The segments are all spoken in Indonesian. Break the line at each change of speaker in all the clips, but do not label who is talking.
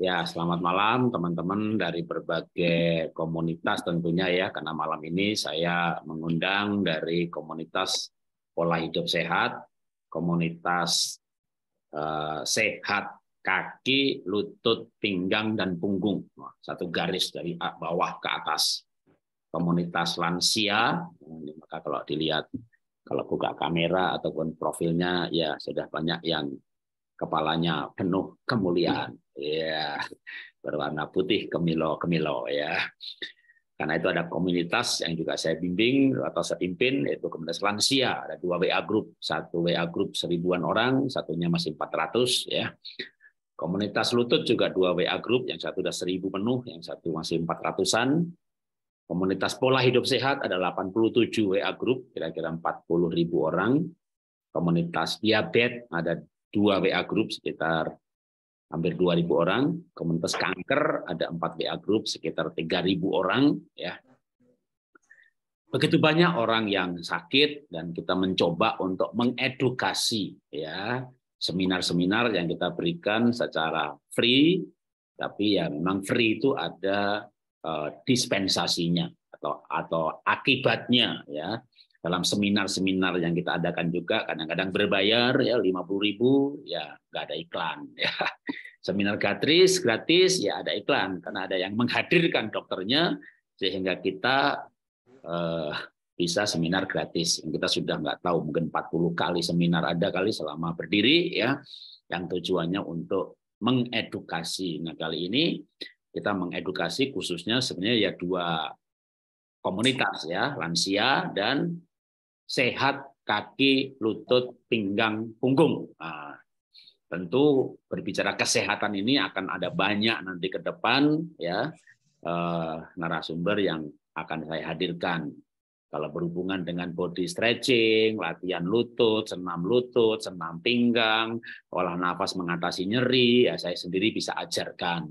Ya, selamat malam teman-teman dari berbagai komunitas tentunya ya, karena malam ini saya mengundang dari komunitas pola hidup sehat, komunitas uh, sehat kaki, lutut, pinggang, dan punggung. Satu garis dari bawah ke atas. Komunitas lansia, maka kalau dilihat, kalau buka kamera ataupun profilnya, ya sudah banyak yang kepalanya penuh kemuliaan ya berwarna putih kemilo kemilo ya karena itu ada komunitas yang juga saya bimbing atau saya pimpin yaitu komunitas lansia ada dua WA group satu WA group seribuan orang satunya masih 400 ya komunitas lutut juga dua WA group yang satu sudah seribu penuh yang satu masih 400an komunitas pola hidup sehat ada 87 WA group kira-kira 40 ribu orang komunitas diabetes ada dua WA group sekitar hampir 2.000 orang. Komunitas kanker ada 4 WA group sekitar 3.000 orang ya. Begitu banyak orang yang sakit dan kita mencoba untuk mengedukasi ya seminar-seminar yang kita berikan secara free tapi ya memang free itu ada eh, dispensasinya atau atau akibatnya ya dalam seminar-seminar yang kita adakan juga kadang-kadang berbayar ya puluh ribu ya nggak ada iklan ya seminar gratis gratis ya ada iklan karena ada yang menghadirkan dokternya sehingga kita eh, bisa seminar gratis yang kita sudah nggak tahu mungkin 40 kali seminar ada kali selama berdiri ya yang tujuannya untuk mengedukasi nah kali ini kita mengedukasi khususnya sebenarnya ya dua komunitas ya lansia dan sehat kaki, lutut, pinggang, punggung. Nah, tentu berbicara kesehatan ini akan ada banyak nanti ke depan ya eh, narasumber yang akan saya hadirkan. Kalau berhubungan dengan body stretching, latihan lutut, senam lutut, senam pinggang, olah nafas mengatasi nyeri, ya saya sendiri bisa ajarkan.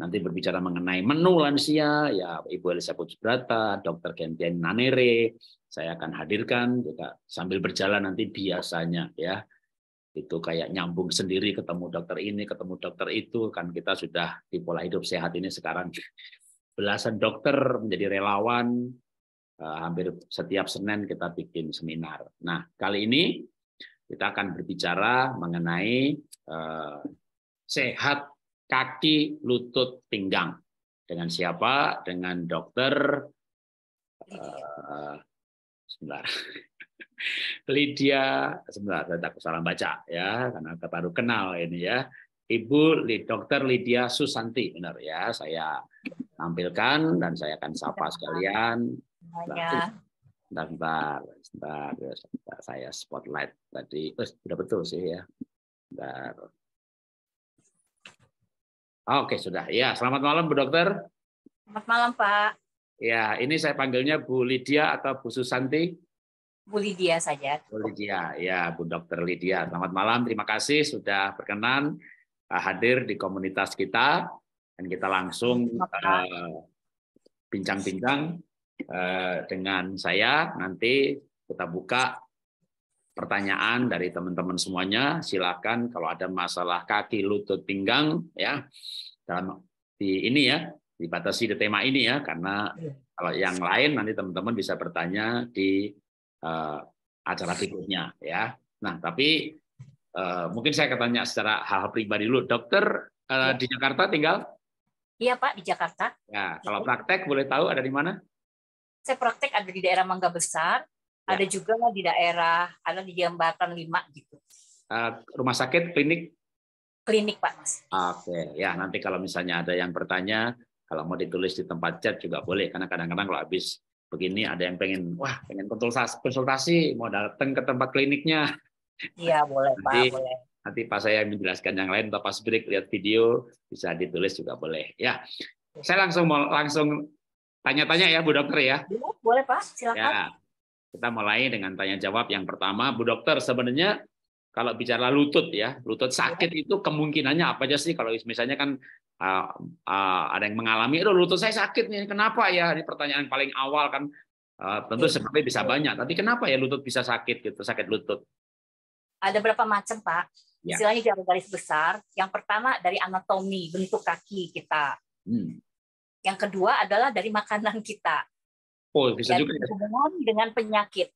Nanti berbicara mengenai menu lansia, ya Ibu Elizabeth Subrata, Dr. Gentian Nanere, saya akan hadirkan kita sambil berjalan nanti biasanya ya itu kayak nyambung sendiri ketemu dokter ini ketemu dokter itu kan kita sudah di pola hidup sehat ini sekarang belasan dokter menjadi relawan eh, hampir setiap Senin kita bikin seminar. Nah kali ini kita akan berbicara mengenai eh, sehat kaki lutut pinggang dengan siapa dengan dokter eh, sebentar. Lydia, sebentar, saya takut salah baca ya, karena kita baru kenal ini ya. Ibu Dr. Lydia Susanti, benar ya, saya tampilkan dan saya akan sapa sekalian.
Sebentar,
sebentar, sebentar, sebentar, saya spotlight tadi. Oh, sudah betul sih ya. Sebentar. Oke, sudah. Ya, selamat malam Bu Dokter.
Selamat malam, Pak.
Ya, ini saya panggilnya Bu Lydia atau Bu Susanti?
Bu Lydia saja. Bu
Lydia, ya Bu Dokter Lydia. Selamat malam, terima kasih sudah berkenan eh, hadir di komunitas kita dan kita langsung eh, bincang-bincang uh, dengan saya. Nanti kita buka pertanyaan dari teman-teman semuanya. Silakan kalau ada masalah kaki, lutut, pinggang ya dalam di ini ya dibatasi di tema ini ya karena iya. kalau yang lain nanti teman-teman bisa bertanya di uh, acara berikutnya ya. Nah, tapi uh, mungkin saya akan tanya secara hal, -hal pribadi dulu, dokter uh, ya. di Jakarta tinggal?
Iya Pak di Jakarta. Ya,
iya. kalau praktek boleh tahu ada di mana?
Saya praktek ada di daerah Mangga Besar, ya. ada juga di daerah ada di Jembatan Lima gitu.
Uh, rumah sakit, klinik?
Klinik Pak Mas.
Oke, okay. ya nanti kalau misalnya ada yang bertanya kalau mau ditulis di tempat chat juga boleh, karena kadang-kadang kalau habis begini ada yang pengen, wah pengen konsultasi, konsultasi mau datang ke tempat kliniknya. Iya boleh nanti, Pak, boleh. Nanti pas saya menjelaskan yang lain, atau pas break lihat video bisa ditulis juga boleh. Ya, saya langsung mau langsung tanya-tanya ya Bu Dokter ya. Iya,
boleh Pak, silakan. Ya,
kita mulai dengan tanya jawab yang pertama, Bu Dokter sebenarnya kalau bicara lutut ya, lutut ya. sakit itu kemungkinannya apa aja sih? Kalau misalnya kan uh, uh, ada yang mengalami, aduh lutut saya sakit nih, kenapa ya? Ini pertanyaan paling awal kan. Uh, tentu sebenarnya bisa banyak, tapi kenapa ya lutut bisa sakit gitu, sakit lutut?
Ada berapa macam Pak? Ya. Istilahnya dari garis besar. Yang pertama dari anatomi bentuk kaki kita. Hmm. Yang kedua adalah dari makanan kita.
Oh bisa Dan juga.
Ya. dengan penyakit.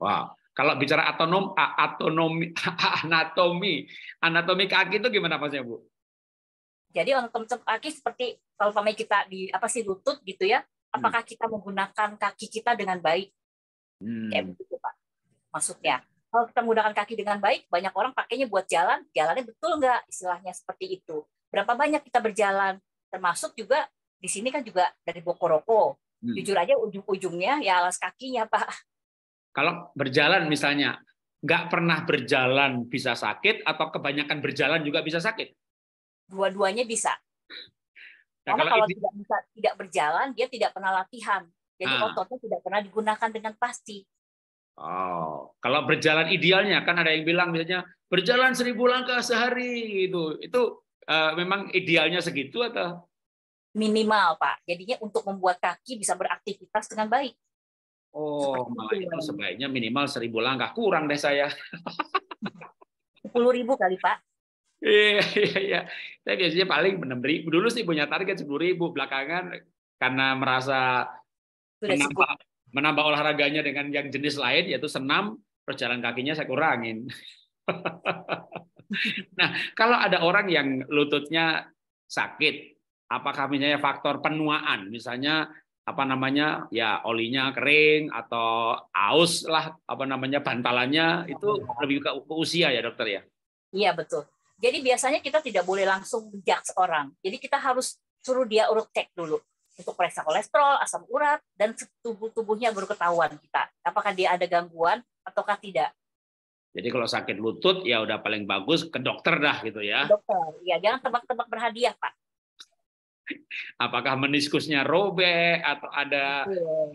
Wow kalau bicara autonom, autonomi, anatomi, anatomi kaki itu gimana maksudnya Bu?
Jadi anatomi kaki seperti kalau pamai kita di apa sih lutut gitu ya, hmm. apakah kita menggunakan kaki kita dengan baik? Hmm. Kayak begitu Pak, maksudnya. Kalau kita menggunakan kaki dengan baik, banyak orang pakainya buat jalan, jalannya betul nggak istilahnya seperti itu. Berapa banyak kita berjalan, termasuk juga di sini kan juga dari Bokoroko. Hmm. Jujur aja ujung-ujungnya ya alas kakinya Pak
kalau berjalan misalnya, nggak pernah berjalan bisa sakit atau kebanyakan berjalan juga bisa sakit?
Dua-duanya bisa. Nah, Karena kalau, kalau ini... tidak bisa tidak berjalan, dia tidak pernah latihan. Jadi ah. ototnya tidak pernah digunakan dengan pasti.
Oh, kalau berjalan idealnya kan ada yang bilang misalnya berjalan seribu langkah sehari gitu. Itu uh, memang idealnya segitu atau
minimal pak? Jadinya untuk membuat kaki bisa beraktivitas dengan baik.
Oh, malah itu sebaiknya minimal seribu langkah. Kurang deh saya.
Sepuluh ribu kali, Pak.
Iya, iya, iya. Saya biasanya paling enam ribu. Dulu sih punya target sepuluh ribu. Belakangan karena merasa menambah, menambah olahraganya dengan yang jenis lain, yaitu senam, perjalanan kakinya saya kurangin. nah, kalau ada orang yang lututnya sakit, apakah misalnya faktor penuaan, misalnya apa namanya ya olinya kering atau aus lah apa namanya bantalannya itu lebih ke, usia ya dokter ya
iya betul jadi biasanya kita tidak boleh langsung menjudge orang jadi kita harus suruh dia urut cek dulu untuk periksa kolesterol asam urat dan tubuh tubuhnya baru ketahuan kita apakah dia ada gangguan ataukah tidak
jadi kalau sakit lutut ya udah paling bagus ke dokter dah gitu ya.
Dokter, ya jangan tebak-tebak berhadiah pak
apakah meniskusnya robek atau ada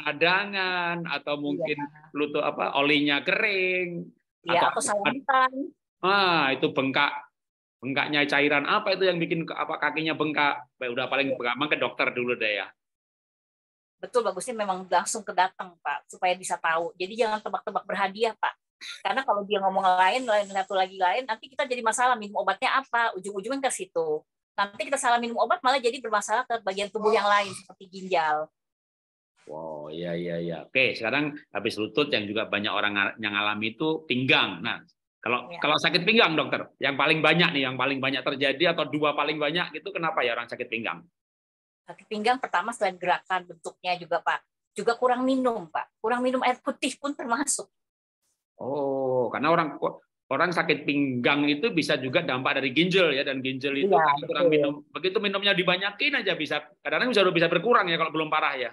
adangan atau iya. mungkin ya. lutut apa olinya kering ya, atau, atau saluran. Ah, itu bengkak bengkaknya cairan apa itu yang bikin apa kakinya bengkak? Baik, Udah paling pertama iya. ke dokter dulu deh ya.
Betul bagusnya memang langsung ke datang, Pak, supaya bisa tahu. Jadi jangan tebak-tebak berhadiah, Pak. Karena kalau dia ngomong lain, lain satu lagi lain, nanti kita jadi masalah minum obatnya apa, ujung-ujungnya ke situ. Nanti kita salah minum obat malah jadi bermasalah ke bagian tubuh yang lain seperti ginjal.
Wow, ya ya ya. Oke, sekarang habis lutut yang juga banyak orang yang alami itu pinggang. Nah, kalau ya. kalau sakit pinggang, dokter, yang paling banyak nih, yang paling banyak terjadi atau dua paling banyak itu kenapa ya orang sakit pinggang?
Sakit pinggang pertama selain gerakan bentuknya juga pak, juga kurang minum pak, kurang minum air putih pun termasuk.
Oh, karena orang orang sakit pinggang itu bisa juga dampak dari ginjal ya dan ginjal itu ya, kurang minum begitu minumnya dibanyakin aja bisa kadang-kadang bisa bisa berkurang ya kalau belum parah ya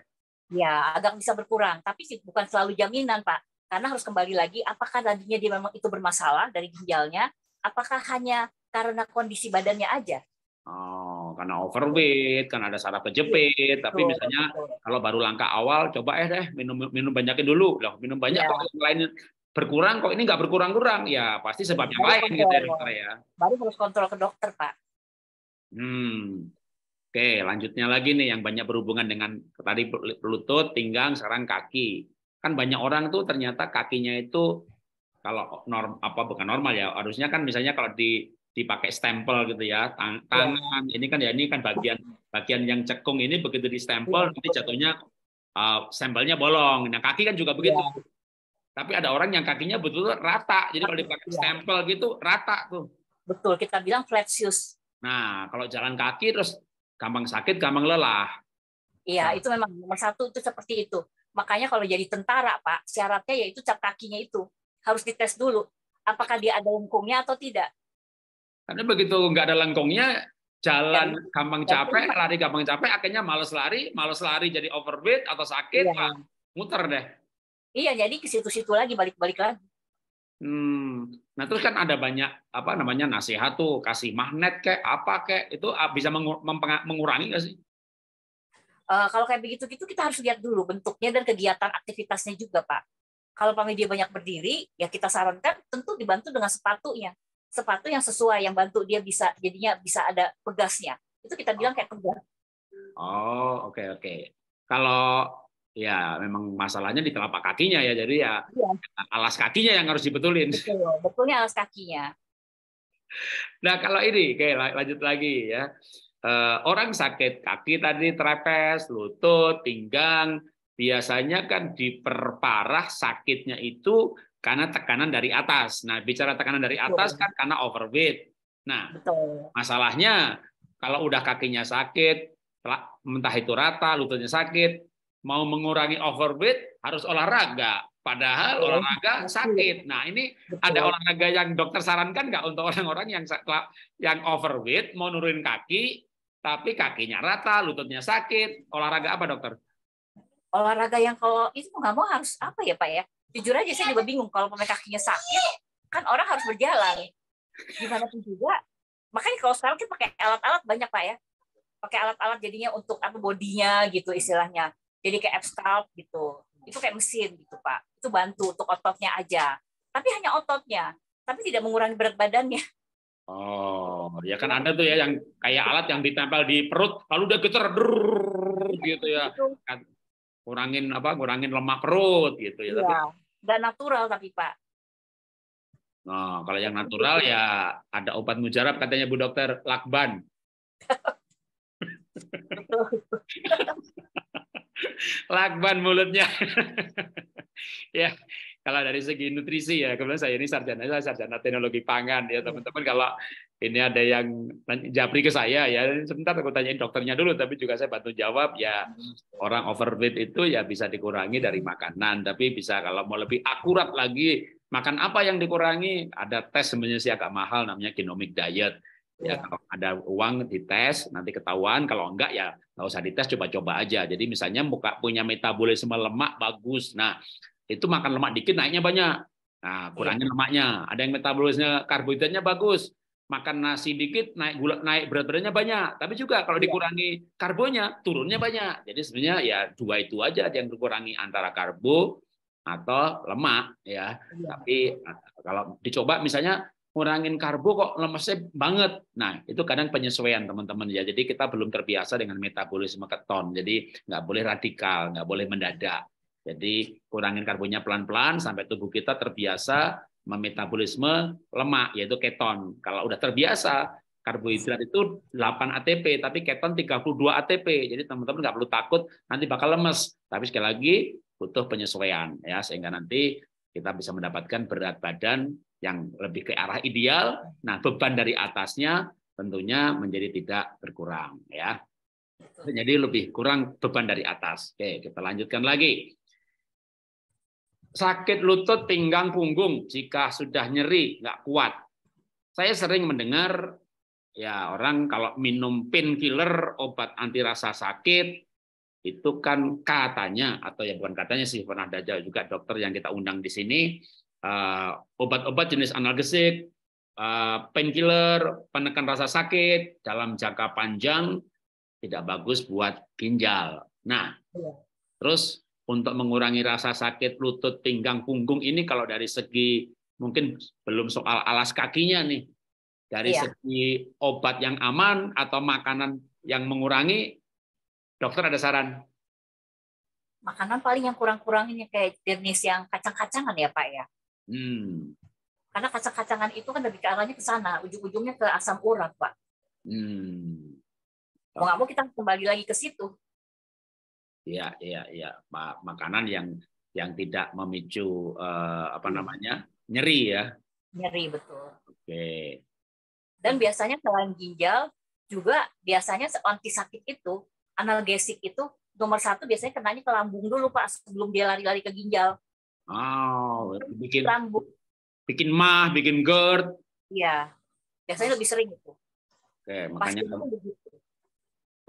ya agak bisa berkurang tapi bukan selalu jaminan pak karena harus kembali lagi apakah tadinya dia memang itu bermasalah dari ginjalnya apakah hanya karena kondisi badannya aja
Oh, karena overweight, karena ada saraf kejepit. Betul, Tapi misalnya betul. kalau baru langkah awal, coba eh deh minum minum banyakin dulu. Loh, minum banyak ya. yang lain berkurang kok ini nggak berkurang-kurang ya pasti sebabnya baru lain gitu ya dokter ya
baru harus kontrol ke dokter pak
hmm oke lanjutnya lagi nih yang banyak berhubungan dengan tadi lutut pinggang sekarang kaki kan banyak orang tuh ternyata kakinya itu kalau norm apa bukan normal ya harusnya kan misalnya kalau di dipakai stempel gitu ya tang, iya. tangan ya. ini kan ya ini kan bagian bagian yang cekung ini begitu di stempel ya. nanti jatuhnya uh, stempelnya bolong nah kaki kan juga begitu ya tapi ada orang yang kakinya betul, -betul rata. Jadi kalau dipakai iya. stempel gitu rata tuh. Betul, kita bilang flat shoes. Nah, kalau jalan kaki terus gampang sakit, gampang lelah.
Iya, nah. itu memang nomor satu itu seperti itu. Makanya kalau jadi tentara, Pak, syaratnya yaitu cap kakinya itu harus dites dulu apakah dia ada lengkungnya atau tidak.
Karena begitu nggak ada lengkungnya, jalan ya, gampang capek, lari gampang capek, akhirnya males lari, males lari jadi overweight atau sakit, ya. muter deh.
Iya, jadi ke situ-situ lagi balik-balik lagi.
Hmm. Nah, terus kan ada banyak apa namanya nasihat tuh, kasih magnet kayak apa kayak itu ah, bisa mengurangi nggak sih?
Uh, kalau kayak begitu gitu kita harus lihat dulu bentuknya dan kegiatan aktivitasnya juga, Pak. Kalau pamit dia banyak berdiri, ya kita sarankan tentu dibantu dengan sepatunya. Sepatu yang sesuai yang bantu dia bisa jadinya bisa ada pegasnya. Itu kita bilang kayak pegas.
Oh, oke okay, oke. Okay. Kalau ya memang masalahnya di telapak kakinya ya jadi ya, ya. alas kakinya yang harus dibetulin betul
betulnya alas kakinya
nah kalau ini kayak lanjut lagi ya eh, orang sakit kaki tadi trapes lutut pinggang biasanya kan diperparah sakitnya itu karena tekanan dari atas nah bicara tekanan dari atas kan karena overweight nah betul. masalahnya kalau udah kakinya sakit mentah itu rata lututnya sakit mau mengurangi overweight harus olahraga. Padahal oh, olahraga iya. sakit. Nah ini betul. ada olahraga yang dokter sarankan nggak untuk orang-orang yang yang overweight mau nurunin kaki tapi kakinya rata, lututnya sakit. Olahraga apa dokter?
Olahraga yang kalau itu nggak mau harus apa ya pak ya? Jujur aja saya juga bingung kalau pemain kakinya sakit kan orang harus berjalan. Gimana pun juga. Makanya kalau sekarang kita pakai alat-alat banyak pak ya. Pakai alat-alat jadinya untuk apa bodinya gitu istilahnya jadi kayak abstract gitu itu kayak mesin gitu pak itu bantu untuk ototnya aja tapi hanya ototnya tapi tidak mengurangi berat badannya
oh ya kan ada tuh ya yang kayak alat yang ditempel di perut lalu udah getar gitu ya kurangin apa kurangin lemak perut gitu ya, ya. tapi
nggak natural tapi pak
Nah, kalau yang natural ya ada obat mujarab katanya Bu Dokter Lakban. Lakban mulutnya. ya, kalau dari segi nutrisi ya, kemudian saya ini sarjana saya sarjana teknologi pangan ya iya. teman-teman. Kalau ini ada yang japri ke saya ya, sebentar aku tanyain dokternya dulu, tapi juga saya bantu jawab ya hmm. orang overweight itu ya bisa dikurangi dari makanan, tapi bisa kalau mau lebih akurat lagi makan apa yang dikurangi ada tes sebenarnya sih agak mahal namanya genomic diet ya iya. kalau ada uang dites nanti ketahuan kalau enggak ya nggak usah dites coba-coba aja jadi misalnya muka punya metabolisme lemak bagus nah itu makan lemak dikit naiknya banyak nah iya. kurangnya lemaknya ada yang metabolisme karbohidratnya bagus makan nasi dikit naik gula naik berat badannya banyak tapi juga kalau iya. dikurangi karbonya turunnya banyak jadi sebenarnya ya dua itu aja yang dikurangi antara karbo atau lemak ya. Iya. Tapi eh, kalau dicoba misalnya kurangin karbo kok lemesnya banget. Nah, itu kadang penyesuaian teman-teman ya. Jadi kita belum terbiasa dengan metabolisme keton. Jadi nggak boleh radikal, nggak boleh mendadak. Jadi kurangin karbonya pelan-pelan sampai tubuh kita terbiasa memetabolisme lemak yaitu keton. Kalau udah terbiasa karbohidrat itu 8 ATP tapi keton 32 ATP. Jadi teman-teman nggak perlu takut nanti bakal lemes. Tapi sekali lagi butuh penyesuaian ya sehingga nanti kita bisa mendapatkan berat badan yang lebih ke arah ideal. Nah, beban dari atasnya tentunya menjadi tidak berkurang ya. Jadi lebih kurang beban dari atas. Oke, kita lanjutkan lagi. Sakit lutut, pinggang, punggung jika sudah nyeri, nggak kuat. Saya sering mendengar ya orang kalau minum painkiller, obat anti rasa sakit, itu kan katanya atau ya bukan katanya sih pernah ada juga dokter yang kita undang di sini eh, obat-obat jenis analgesik, eh, painkiller, penekan rasa sakit dalam jangka panjang tidak bagus buat ginjal. Nah, iya. terus untuk mengurangi rasa sakit lutut, pinggang, punggung ini kalau dari segi mungkin belum soal alas kakinya nih. Dari iya. segi obat yang aman atau makanan yang mengurangi Dokter ada saran?
Makanan paling yang kurang-kurangin kayak jenis yang kacang-kacangan ya Pak ya.
Hmm.
Karena kacang-kacangan itu kan lebih ke arahnya ke sana, ujung-ujungnya ke asam urat Pak.
Hmm. Mau nggak mau
kita kembali lagi ke situ.
Iya, iya, iya. Makanan yang yang tidak memicu uh, apa hmm. namanya nyeri ya.
Nyeri betul.
Oke. Okay.
Dan biasanya selain ginjal juga biasanya anti sakit itu analgesik itu nomor satu biasanya kenanya ke lambung dulu pak sebelum dia lari-lari ke ginjal.
Oh, bikin lambung. Bikin mah, bikin GERD.
Iya, biasanya lebih sering itu. Oke, makanya begitu.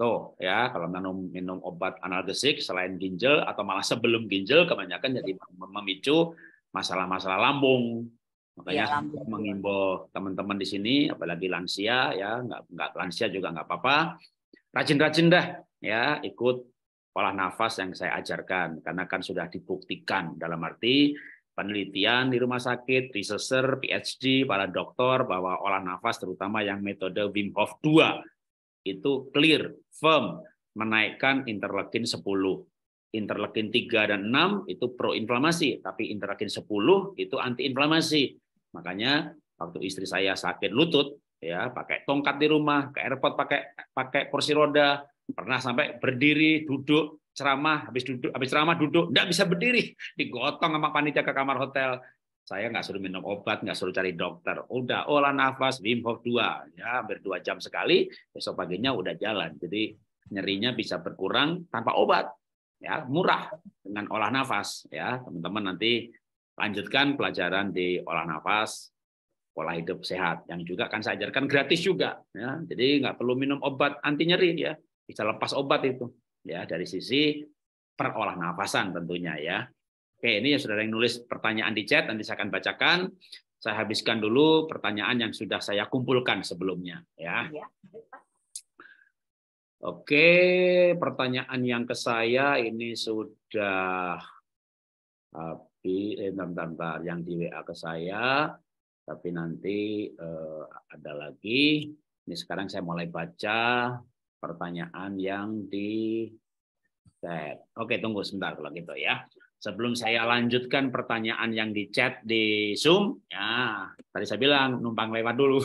Tuh ya, kalau minum minum obat analgesik selain ginjal atau malah sebelum ginjal kebanyakan jadi iya. memicu masalah-masalah lambung.
Makanya ya, iya,
mengimbau teman-teman di sini, apalagi lansia ya, nggak nggak lansia juga nggak apa-apa. Rajin-rajin dah ya ikut olah nafas yang saya ajarkan karena kan sudah dibuktikan dalam arti penelitian di rumah sakit, researcher, PhD, para dokter bahwa olah nafas terutama yang metode Wim Hof 2 itu clear, firm menaikkan interleukin 10. Interleukin 3 dan 6 itu proinflamasi, tapi interleukin 10 itu antiinflamasi. Makanya waktu istri saya sakit lutut ya pakai tongkat di rumah, ke airport pakai pakai kursi roda, Pernah sampai berdiri, duduk, ceramah, habis duduk, habis ceramah duduk, nggak bisa berdiri, digotong sama panitia ke kamar hotel. Saya nggak suruh minum obat, nggak suruh cari dokter. Udah olah nafas, Wim Hof 2. Ya, berdua jam sekali, besok paginya udah jalan. Jadi nyerinya bisa berkurang tanpa obat. Ya, murah dengan olah nafas. Ya, teman-teman nanti lanjutkan pelajaran di olah nafas pola hidup sehat yang juga akan saya ajarkan gratis juga
ya jadi
nggak perlu minum obat anti nyeri ya bisa lepas obat itu ya dari sisi perolah nafasan tentunya ya. Oke, ini yang sudah yang nulis pertanyaan di chat nanti saya akan bacakan. Saya habiskan dulu pertanyaan yang sudah saya kumpulkan sebelumnya ya. Iya. Oke, pertanyaan yang ke saya ini sudah tapi eh, bentar, bentar, yang di WA ke saya tapi nanti eh, ada lagi. Ini sekarang saya mulai baca pertanyaan yang di chat. Oke, tunggu sebentar kalau gitu ya. Sebelum saya lanjutkan pertanyaan yang di chat di Zoom, ya tadi saya bilang numpang lewat dulu.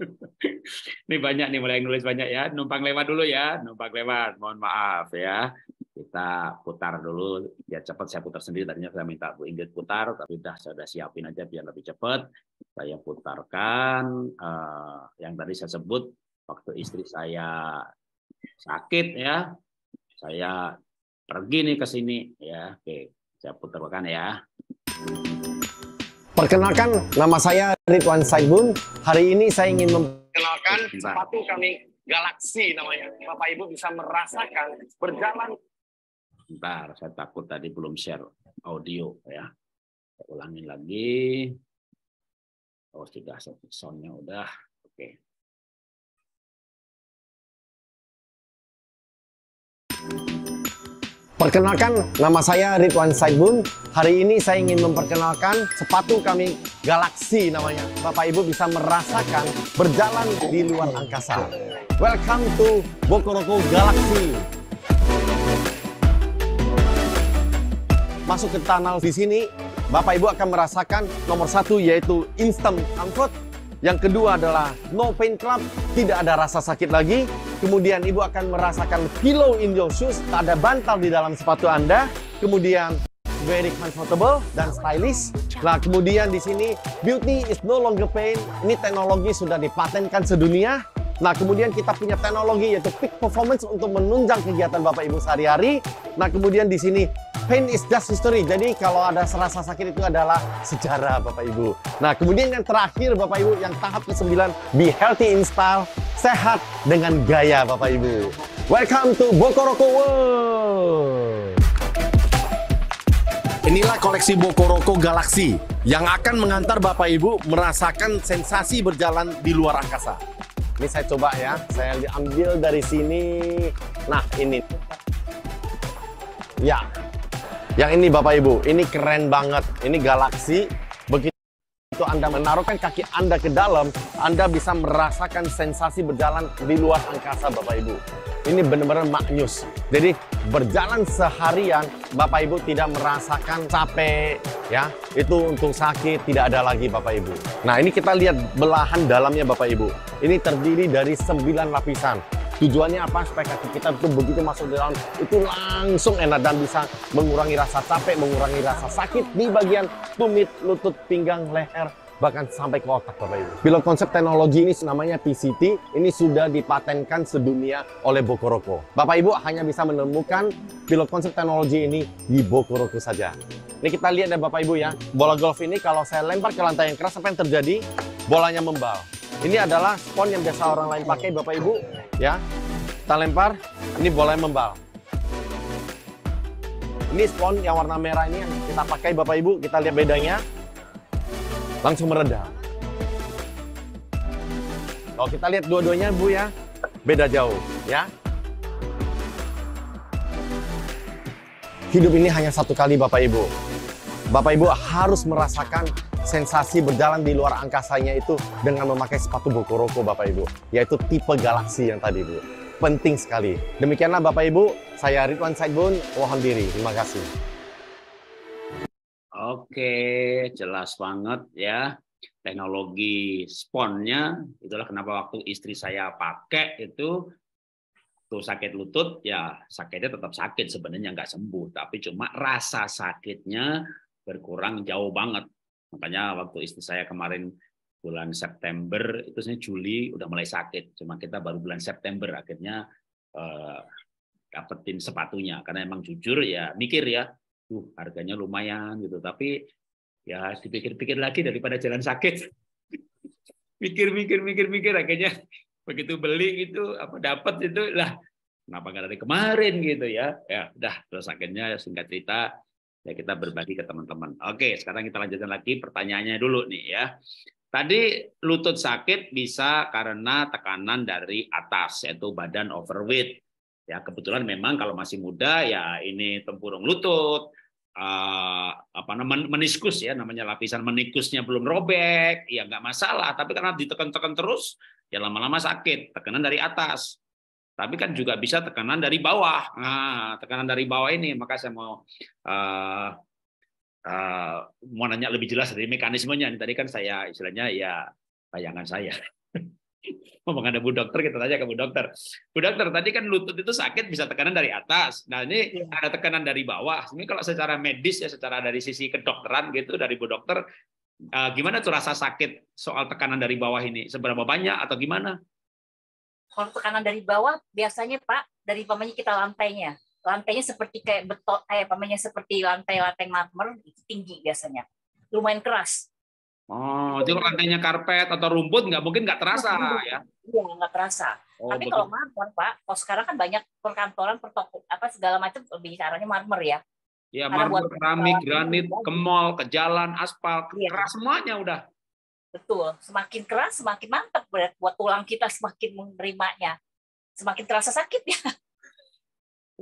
Ini banyak nih mulai nulis banyak ya. Numpang lewat dulu ya, numpang lewat. Mohon maaf ya. Kita putar dulu biar ya, cepat saya putar sendiri. Tadinya saya minta Bu Inggit putar, tapi dah saya sudah siapin aja biar lebih cepat. Saya putarkan uh, yang tadi saya sebut waktu istri saya sakit ya, saya pergi nih ke sini ya. Oke, saya putarkan ya.
Perkenalkan, nama saya Ridwan Saibun.
Hari ini saya ingin
memperkenalkan sepatu kami Galaxy namanya. Bapak Ibu bisa
merasakan berjalan. Bentar, saya takut tadi belum share audio ya. Saya ulangin lagi. Oh, sudah soundnya
udah. Oke. Okay. Perkenalkan, nama saya Ridwan Saibun.
Hari ini saya ingin memperkenalkan sepatu kami Galaxy namanya. Bapak Ibu bisa merasakan berjalan di luar angkasa. Welcome to Bokoroko Galaxy. Masuk ke tunnel di sini, Bapak Ibu akan merasakan nomor satu yaitu instant comfort. Yang kedua adalah no pain club, tidak ada rasa sakit lagi. Kemudian ibu akan merasakan pillow in your shoes, ada bantal di dalam sepatu Anda. Kemudian very comfortable dan stylish. Nah, kemudian di sini beauty is no longer pain. Ini teknologi sudah dipatenkan sedunia Nah, kemudian kita punya teknologi yaitu peak performance untuk menunjang kegiatan Bapak Ibu sehari-hari. Nah, kemudian di sini pain is just history. Jadi kalau ada serasa sakit itu adalah sejarah Bapak Ibu. Nah kemudian yang terakhir Bapak Ibu yang tahap ke-9 be healthy in style, sehat dengan gaya Bapak Ibu. Welcome to Bokoroko World. Inilah koleksi Bokoroko Galaxy yang akan mengantar Bapak Ibu merasakan sensasi berjalan di luar angkasa. Ini saya coba ya, saya diambil dari sini. Nah, ini. Ya, yang ini Bapak Ibu, ini keren banget. Ini Galaxy itu Anda menaruhkan kaki Anda ke dalam, Anda bisa merasakan sensasi berjalan di luar angkasa Bapak Ibu. Ini benar-benar maknyus. Jadi berjalan seharian Bapak Ibu tidak merasakan capek ya. Itu untung sakit tidak ada lagi Bapak Ibu. Nah, ini kita lihat belahan dalamnya Bapak Ibu. Ini terdiri dari 9 lapisan. Tujuannya apa? Supaya kaki kita itu begitu masuk di dalam itu langsung enak dan bisa mengurangi rasa capek, mengurangi rasa sakit di bagian tumit, lutut, pinggang, leher, bahkan sampai ke otak Bapak Ibu. Pilot konsep teknologi ini namanya PCT, ini sudah dipatenkan sedunia oleh Bokoroko. Bapak Ibu hanya bisa menemukan pilot konsep teknologi ini di Bokoroko saja. Ini kita lihat ya Bapak Ibu ya, bola golf ini kalau saya lempar ke lantai yang keras apa yang terjadi? Bolanya membal. Ini adalah spons yang biasa orang lain pakai, Bapak Ibu. Ya, kita lempar. Ini boleh membal. Ini spons yang warna merah ini yang kita pakai, Bapak Ibu. Kita lihat bedanya. Langsung mereda. Kalau oh, kita lihat dua-duanya, Bu ya, beda jauh. Ya. Hidup ini hanya satu kali, Bapak Ibu. Bapak Ibu harus merasakan sensasi berjalan di luar angkasanya itu dengan memakai sepatu Bokoroko Bapak Ibu, yaitu tipe galaksi yang tadi Bu. Penting sekali. Demikianlah Bapak Ibu, saya Ridwan Saibun, mohon diri. Terima kasih.
Oke, jelas banget ya teknologi sponnya itulah kenapa waktu istri saya pakai itu tuh sakit lutut ya sakitnya tetap sakit sebenarnya nggak sembuh tapi cuma rasa sakitnya berkurang jauh banget Makanya waktu istri saya kemarin bulan September itu sebenarnya Juli udah mulai sakit. Cuma kita baru bulan September akhirnya eh, dapetin sepatunya karena emang jujur ya mikir ya, tuh harganya lumayan gitu. Tapi ya dipikir-pikir lagi daripada jalan sakit. Mikir-mikir-mikir-mikir akhirnya begitu beli itu apa dapat itu lah kenapa nggak dari kemarin gitu ya ya udah terus akhirnya singkat cerita ya kita berbagi ke teman-teman. Oke, sekarang kita lanjutkan lagi pertanyaannya dulu nih ya. Tadi lutut sakit bisa karena tekanan dari atas yaitu badan overweight. Ya kebetulan memang kalau masih muda ya ini tempurung lutut, eh, apa namanya meniskus ya namanya lapisan meniskusnya belum robek, ya nggak masalah. Tapi karena ditekan-tekan terus ya lama-lama sakit tekanan dari atas tapi kan iya. juga bisa tekanan dari bawah. Nah, tekanan dari bawah ini maka saya mau uh, uh, mau nanya lebih jelas dari mekanismenya. Ini tadi kan saya istilahnya ya bayangan saya. Ngomong ada Bu Dokter, kita tanya ke Bu Dokter. Bu Dokter, tadi kan lutut itu sakit bisa tekanan dari atas. Nah ini ya. ada tekanan dari bawah. Ini kalau secara medis ya, secara dari sisi kedokteran gitu dari Bu Dokter, uh, gimana tuh rasa sakit soal tekanan dari bawah ini? Seberapa banyak atau gimana?
kalau tekanan dari bawah biasanya Pak dari pamannya kita lantainya. Lantainya seperti kayak beton kayak eh, pamannya seperti lantai-lantai marmer itu tinggi biasanya. Lumayan keras.
Oh, jadi lantainya karpet atau rumput nggak mungkin nggak terasa iya, ya?
Iya, nggak terasa. Oh, Tapi betul. kalau marmer Pak, kalau sekarang kan banyak perkantoran, pertoko, apa segala macam lebih caranya marmer ya.
Ya marmer, keramik, granit, ke ke jalan, aspal, iya. keras semuanya udah.
Betul, semakin keras semakin mantap berat buat tulang kita semakin menerimanya. Semakin terasa sakit ya.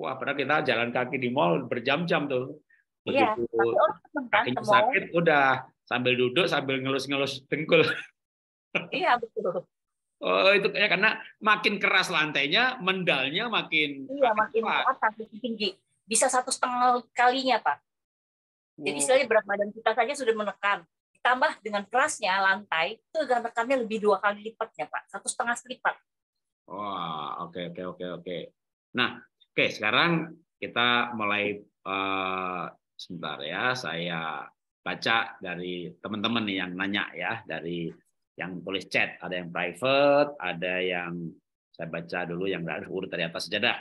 Wah, pernah kita jalan kaki di mall berjam-jam tuh. Iya, tapi orang kan kakinya sakit udah sambil duduk sambil ngelus-ngelus dengkul. Iya, betul. Oh, itu kayak karena makin keras lantainya, mendalnya makin Iya, makin kuat
atas, makin tinggi. Bisa satu setengah kalinya, Pak. Jadi istilahnya berat badan kita saja sudah menekan ditambah dengan kerasnya lantai itu gantekannya lebih dua kali lipatnya pak satu setengah lipat
wah oke okay, oke okay, oke okay, oke nah oke okay, sekarang kita mulai uh, sebentar ya saya baca dari teman-teman yang nanya ya dari yang tulis chat ada yang private ada yang saya baca dulu yang berada urut dari atas saja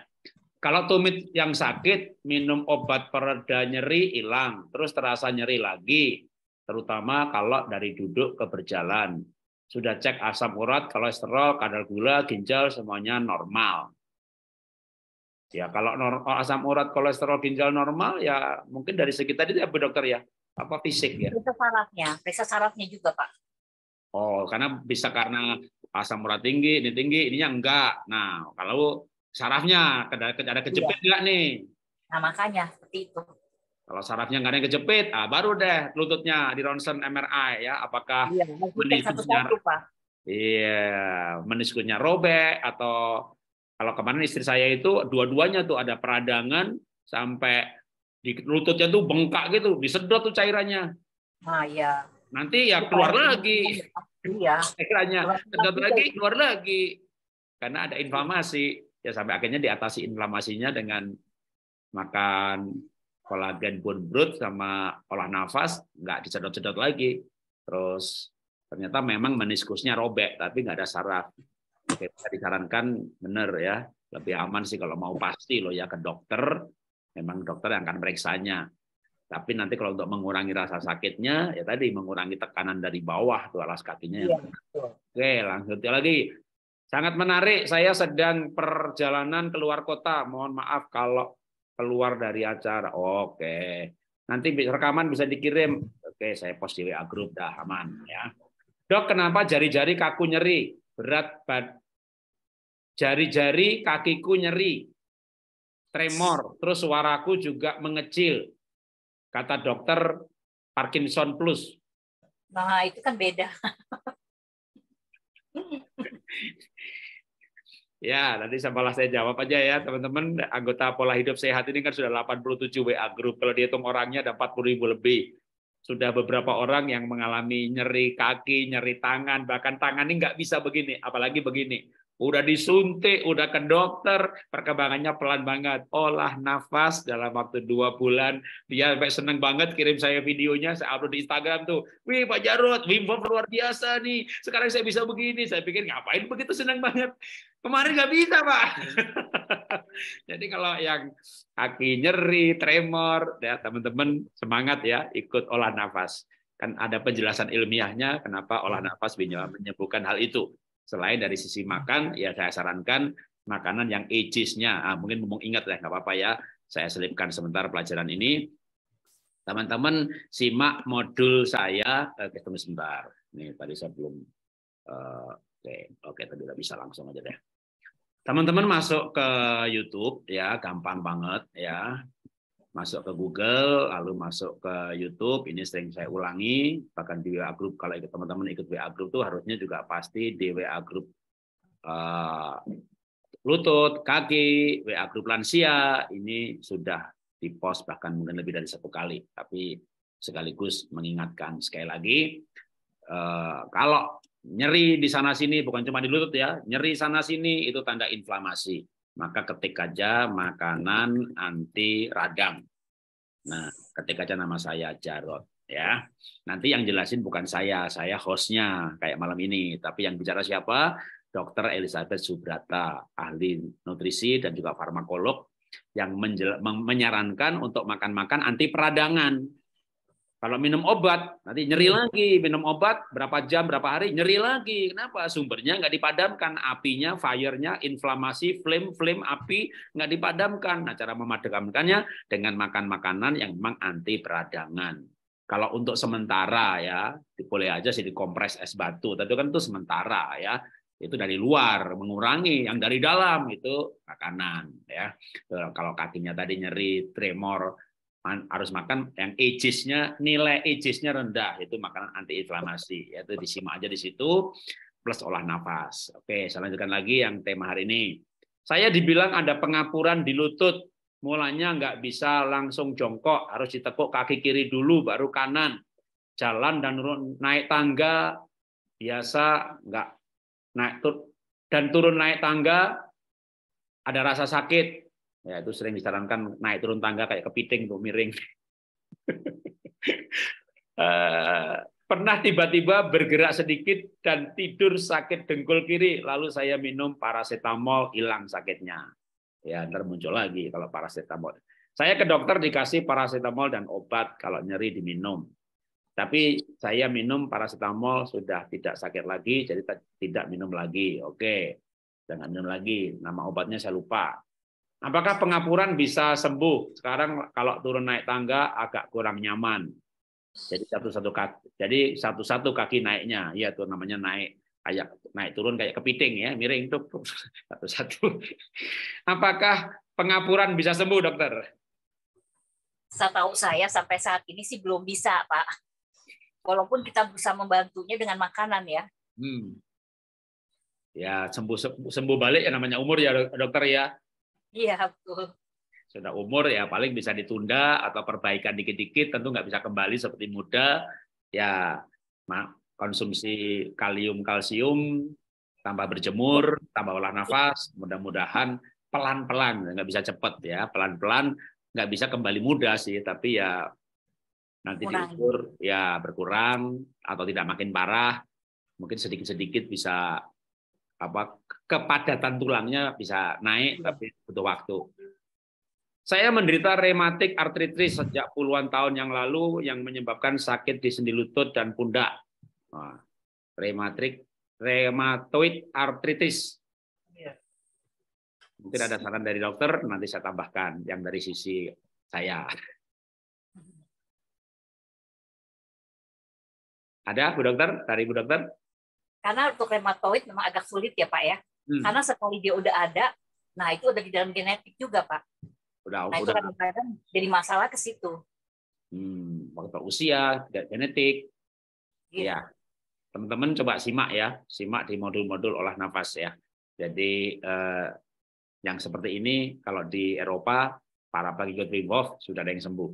kalau tumit yang sakit minum obat pereda nyeri hilang terus terasa nyeri lagi terutama kalau dari duduk ke berjalan. Sudah cek asam urat, kolesterol, kadar gula, ginjal, semuanya normal. Ya kalau oh, asam urat, kolesterol, ginjal normal, ya mungkin dari segi tadi ya Bu Dokter ya, apa fisik ya?
Periksa sarafnya, periksa sarafnya juga Pak.
Oh, karena bisa karena asam urat tinggi, ini tinggi, ininya enggak. Nah, kalau sarafnya ada kejepit iya. enggak nih?
Nah, makanya seperti itu.
Kalau sarafnya nggak ada yang kejepit, ah baru deh lututnya di ronsen MRI ya, apakah ya, meniskusnya iya, meniskusnya iya, robek atau kalau kemarin istri saya itu dua-duanya tuh ada peradangan sampai di lututnya tuh bengkak gitu, disedot tuh cairannya. Ah ya. Nanti ya keluar Supaya lagi. Ya, iya. Cairannya sedot lagi, keluar lagi. Karena ada inflamasi. Ya sampai akhirnya diatasi inflamasinya dengan makan kolagen bone broth sama olah nafas nggak disedot-sedot lagi. Terus ternyata memang meniskusnya robek tapi nggak ada saraf. Oke, kita disarankan benar ya, lebih aman sih kalau mau pasti lo ya ke dokter. Memang dokter yang akan meriksanya. Tapi nanti kalau untuk mengurangi rasa sakitnya, ya tadi mengurangi tekanan dari bawah tuh alas kakinya. ya, Oke, lanjut lagi. Sangat menarik. Saya sedang perjalanan keluar kota. Mohon maaf kalau keluar dari acara. Oke. Nanti rekaman bisa dikirim. Oke, saya post di WA grup dah aman ya. Dok, kenapa jari-jari kaku nyeri? Berat bad jari-jari kakiku nyeri. Tremor, terus suaraku juga mengecil. Kata dokter Parkinson plus.
Nah, itu kan beda.
Ya, nanti sampailah saya jawab aja ya, teman-teman. Anggota Pola Hidup Sehat ini kan sudah 87 WA group. Kalau dihitung orangnya ada 40 ribu lebih. Sudah beberapa orang yang mengalami nyeri kaki, nyeri tangan, bahkan tangan ini nggak bisa begini, apalagi begini. Udah disuntik, udah ke dokter, perkembangannya pelan banget. Olah nafas dalam waktu dua bulan. Dia sampai seneng banget kirim saya videonya, saya upload di Instagram tuh. Wih Pak Jarod, Wim luar biasa nih. Sekarang saya bisa begini. Saya pikir ngapain begitu seneng banget Kemarin nggak bisa, Pak. Jadi kalau yang kaki nyeri, tremor, ya teman-teman semangat ya ikut olah nafas. Kan ada penjelasan ilmiahnya kenapa olah nafas bisa menyembuhkan hal itu. Selain dari sisi makan, ya saya sarankan makanan yang ages-nya Ah, mungkin ngomong ingat ya, nggak apa-apa ya. Saya selipkan sebentar pelajaran ini. Teman-teman simak modul saya, eh, ketemu sebentar. Nih tadi saya belum, uh, oke, okay. oke okay, tadi nggak bisa langsung aja deh. Teman-teman masuk ke YouTube ya, gampang banget ya. Masuk ke Google, lalu masuk ke YouTube. Ini sering saya ulangi, bahkan di WA group kalau ikut teman-teman ikut WA group tuh harusnya juga pasti di WA group uh, lutut, kaki, WA group lansia ini sudah di dipost bahkan mungkin lebih dari satu kali, tapi sekaligus mengingatkan sekali lagi eh, kalau Nyeri di sana sini bukan cuma di lutut ya, nyeri sana sini itu tanda inflamasi. Maka ketik aja makanan anti radang. Nah, ketik aja nama saya Jarot ya. Nanti yang jelasin bukan saya, saya hostnya kayak malam ini, tapi yang bicara siapa? dokter Elizabeth Subrata, ahli nutrisi dan juga farmakolog yang menyarankan untuk makan-makan anti peradangan. Kalau minum obat, nanti nyeri hmm. lagi. Minum obat berapa jam, berapa hari, nyeri lagi. Kenapa? Sumbernya nggak dipadamkan. Apinya, fire-nya, inflamasi, flame, flame, api nggak dipadamkan. Nah, cara memadamkannya dengan makan makanan yang memang anti peradangan. Kalau untuk sementara ya, boleh aja sih dikompres es batu. Tapi kan itu sementara ya itu dari luar mengurangi yang dari dalam itu makanan ya kalau kakinya tadi nyeri tremor harus makan yang agesnya nilai agesnya rendah itu makanan antiinflamasi yaitu disimak aja di situ plus olah nafas oke saya lanjutkan lagi yang tema hari ini saya dibilang ada pengapuran di lutut mulanya nggak bisa langsung jongkok harus ditekuk kaki kiri dulu baru kanan jalan dan naik tangga biasa nggak naik tur dan turun naik tangga ada rasa sakit Ya, itu sering disarankan naik turun tangga kayak kepiting tuh miring. Eh, pernah tiba-tiba bergerak sedikit dan tidur sakit dengkul kiri, lalu saya minum paracetamol hilang sakitnya. Ya, ntar muncul lagi kalau paracetamol. Saya ke dokter dikasih paracetamol dan obat kalau nyeri diminum. Tapi saya minum paracetamol sudah tidak sakit lagi, jadi tidak minum lagi. Oke, jangan minum lagi. Nama obatnya saya lupa. Apakah pengapuran bisa sembuh? Sekarang kalau turun naik tangga agak kurang nyaman. Jadi satu-satu kaki, jadi satu-satu kaki naiknya, ya tuh namanya naik kayak naik turun kayak kepiting ya, miring tuh satu-satu. Apakah pengapuran bisa sembuh, dokter?
Saya tahu saya sampai saat ini sih belum bisa, Pak. Walaupun kita bisa membantunya dengan makanan ya.
Hmm. Ya sembuh sembuh balik ya namanya umur ya dokter ya.
Iya betul.
Sudah umur ya paling bisa ditunda atau perbaikan dikit-dikit tentu nggak bisa kembali seperti muda ya mak konsumsi kalium kalsium tambah berjemur tambah olah nafas mudah-mudahan pelan-pelan nggak bisa cepat ya pelan-pelan nggak bisa kembali muda sih tapi ya nanti diukur ya berkurang atau tidak makin parah mungkin sedikit-sedikit bisa apa kepadatan tulangnya bisa naik hmm. tapi butuh waktu. Saya menderita rematik artritis sejak puluhan tahun yang lalu yang menyebabkan sakit di sendi lutut dan pundak. Nah, rematik rematoid artritis. Iya. Mungkin ada saran dari dokter, nanti saya tambahkan yang dari sisi saya. Ada Bu Dokter? Dari Bu Dokter?
Karena untuk rematoid memang agak sulit ya Pak ya. Hmm. Karena sekali dia udah ada, nah itu udah di dalam genetik juga Pak. Udah, nah udah. itu kadang-kadang jadi masalah ke situ.
Hmm, waktu usia, tidak genetik. Gitu. Ya. Teman-teman coba simak ya, simak di modul-modul olah nafas ya. Jadi eh, yang seperti ini kalau di Eropa para pengikut Wim Hof sudah ada yang sembuh.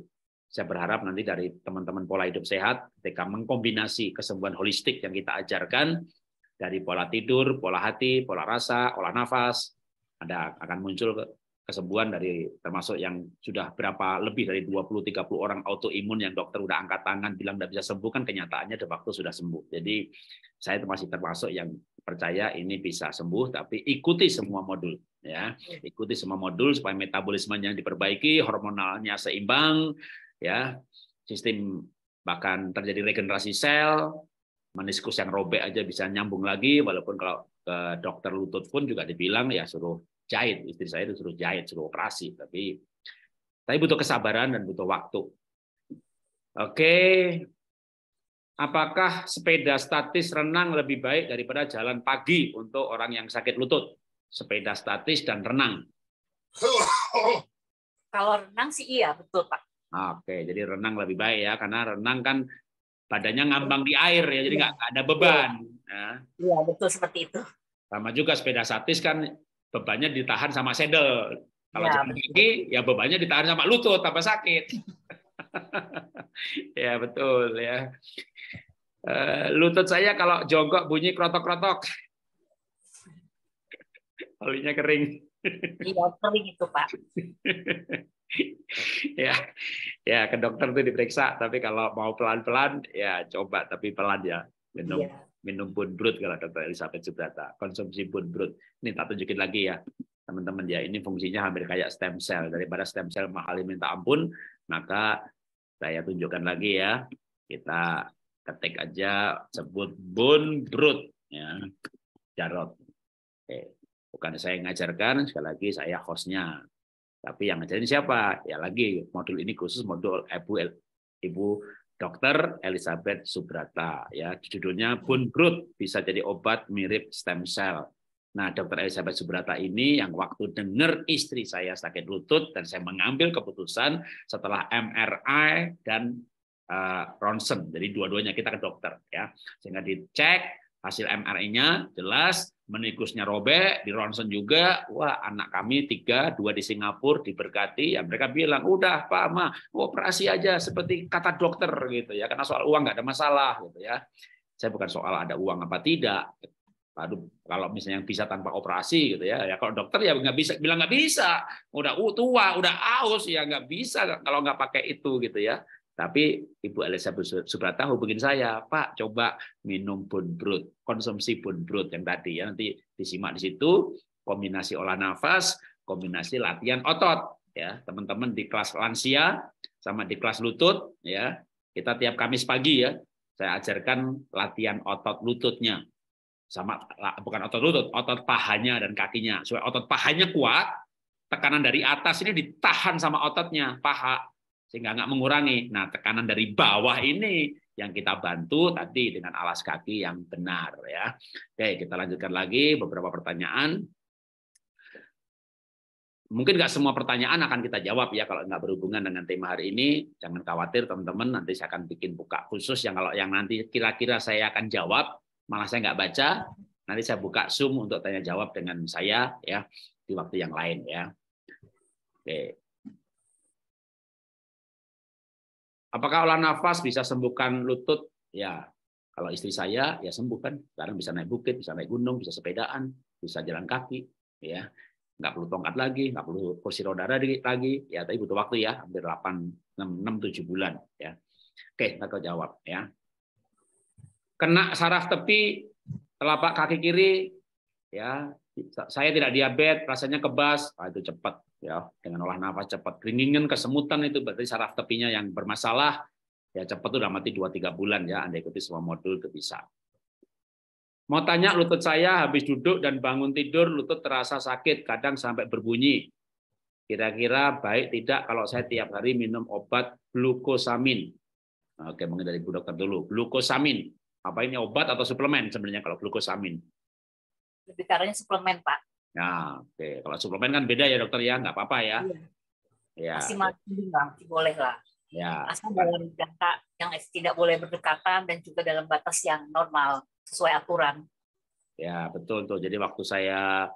Saya berharap nanti dari teman-teman pola hidup sehat ketika mengkombinasi kesembuhan holistik yang kita ajarkan dari pola tidur, pola hati, pola rasa, olah nafas, ada akan muncul kesembuhan dari termasuk yang sudah berapa lebih dari 20 30 orang autoimun yang dokter udah angkat tangan bilang tidak bisa sembuh kan kenyataannya de facto sudah sembuh. Jadi saya masih termasuk yang percaya ini bisa sembuh tapi ikuti semua modul ya. Ikuti semua modul supaya metabolismenya diperbaiki, hormonalnya seimbang ya. Sistem bahkan terjadi regenerasi sel meniskus yang robek aja bisa nyambung lagi walaupun kalau ke dokter lutut pun juga dibilang ya suruh jahit istri saya itu suruh jahit suruh operasi tapi tapi butuh kesabaran dan butuh waktu oke apakah sepeda statis renang lebih baik daripada jalan pagi untuk orang yang sakit lutut sepeda statis dan renang
kalau renang sih iya betul pak
oke jadi renang lebih baik ya karena renang kan badannya ngambang di air ya, jadi iya. nggak ada beban. Ya.
Iya ya betul seperti
itu. Sama juga sepeda satis kan bebannya ditahan sama saddle. Kalau ya, jalan kaki ya bebannya ditahan sama lutut tanpa sakit. ya betul ya. Eh, lutut saya kalau jongkok bunyi krotok-krotok. Olinya kering. Iya, sering itu Pak. ya, ya ke dokter tuh diperiksa. Tapi kalau mau pelan-pelan, ya coba. Tapi pelan ya, minum iya. minum bun brut kalau dokter Elizabeth Subrata. Konsumsi bun brut. Ini tak tunjukin lagi ya, teman-teman ya. Ini fungsinya hampir kayak stem cell. Daripada stem cell mahal minta ampun, maka saya tunjukkan lagi ya. Kita ketik aja sebut bone brut ya. Jarot. Oke. Bukan saya yang ngajarkan, sekali lagi saya hostnya. Tapi yang ngajarin siapa? Ya lagi, modul ini khusus modul Ibu Ibu Dokter Elizabeth Subrata. Ya, judulnya Bone Growth bisa jadi obat mirip stem cell. Nah, Dokter Elizabeth Subrata ini yang waktu dengar istri saya sakit lutut dan saya mengambil keputusan setelah MRI dan uh, ronsen. Jadi dua-duanya kita ke dokter ya. Sehingga dicek hasil MRI-nya jelas menikusnya robek, di ronsen juga, wah anak kami tiga, dua di Singapura diberkati, ya mereka bilang, udah Pak Ma, operasi aja seperti kata dokter gitu ya, karena soal uang nggak ada masalah gitu ya. Saya bukan soal ada uang apa tidak, Aduh, kalau misalnya yang bisa tanpa operasi gitu ya, ya kalau dokter ya nggak bisa bilang nggak bisa, udah tua, udah aus ya nggak bisa kalau nggak pakai itu gitu ya. Tapi Ibu Elizabeth Subrata hubungin saya, Pak coba minum bone konsumsi bone yang tadi ya nanti disimak di situ kombinasi olah nafas, kombinasi latihan otot ya teman-teman di kelas lansia sama di kelas lutut ya kita tiap Kamis pagi ya saya ajarkan latihan otot lututnya sama bukan otot lutut otot pahanya dan kakinya supaya otot pahanya kuat tekanan dari atas ini ditahan sama ototnya paha sehingga nggak mengurangi. Nah, tekanan dari bawah ini yang kita bantu tadi dengan alas kaki yang benar ya. Oke, kita lanjutkan lagi beberapa pertanyaan. Mungkin nggak semua pertanyaan akan kita jawab ya kalau nggak berhubungan dengan tema hari ini. Jangan khawatir teman-teman, nanti saya akan bikin buka khusus yang kalau yang nanti kira-kira saya akan jawab, malah saya nggak baca, nanti saya buka Zoom untuk tanya jawab dengan saya ya di waktu yang lain ya. Oke, Apakah olah nafas bisa sembuhkan lutut? Ya, kalau istri saya ya sembuh kan. Sekarang bisa naik bukit, bisa naik gunung, bisa sepedaan, bisa jalan kaki, ya. Nggak perlu tongkat lagi, nggak perlu kursi roda lagi, ya tapi butuh waktu ya, hampir 8 6 7 bulan ya. Oke, aku jawab ya. Kena saraf tepi telapak kaki kiri ya, saya tidak diabetes, rasanya kebas, nah, itu cepat ya dengan olah nafas cepat keringingan kesemutan itu berarti saraf tepinya yang bermasalah ya cepat udah mati 2-3 bulan ya anda ikuti semua modul itu bisa mau tanya lutut saya habis duduk dan bangun tidur lutut terasa sakit kadang sampai berbunyi kira-kira baik tidak kalau saya tiap hari minum obat glukosamin oke mungkin dari bu dokter dulu glukosamin apa ini obat atau suplemen sebenarnya kalau glukosamin
lebih karanya suplemen pak
Nah, oke. Okay. Kalau suplemen kan beda ya dokter ya, nggak apa-apa ya. Iya. Ya.
Masih boleh lah. Ya. Asal dalam jangka yang tidak boleh berdekatan dan juga dalam batas yang normal sesuai aturan.
Ya betul tuh. Jadi waktu saya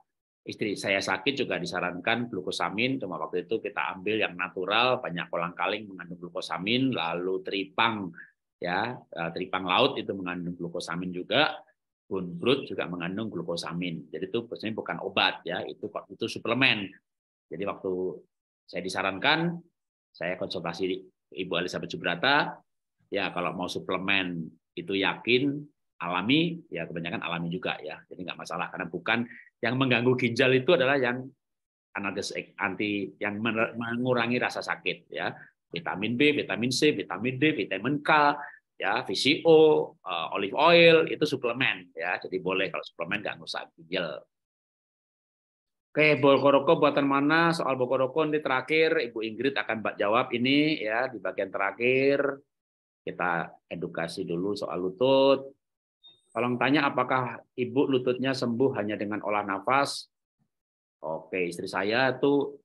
istri saya sakit juga disarankan glukosamin. Cuma waktu itu kita ambil yang natural, banyak kolang kaling mengandung glukosamin, lalu tripang ya eh, tripang laut itu mengandung glukosamin juga Bunbrut juga mengandung glukosamin. Jadi itu biasanya bukan obat ya, itu itu suplemen. Jadi waktu saya disarankan, saya konsultasi Ibu Elizabeth Subrata, ya kalau mau suplemen itu yakin alami, ya kebanyakan alami juga ya. Jadi nggak masalah karena bukan yang mengganggu ginjal itu adalah yang analgesik eh, anti yang mengurangi rasa sakit ya. Vitamin B, vitamin C, vitamin D, vitamin K, ya VCO, eh, olive oil itu suplemen ya. Jadi boleh kalau suplemen nggak usah ginjal. Oke, Bokoroko buatan mana? Soal Bokoroko ini terakhir Ibu Ingrid akan jawab ini ya di bagian terakhir. Kita edukasi dulu soal lutut. Tolong tanya apakah Ibu lututnya sembuh hanya dengan olah nafas? Oke, istri saya tuh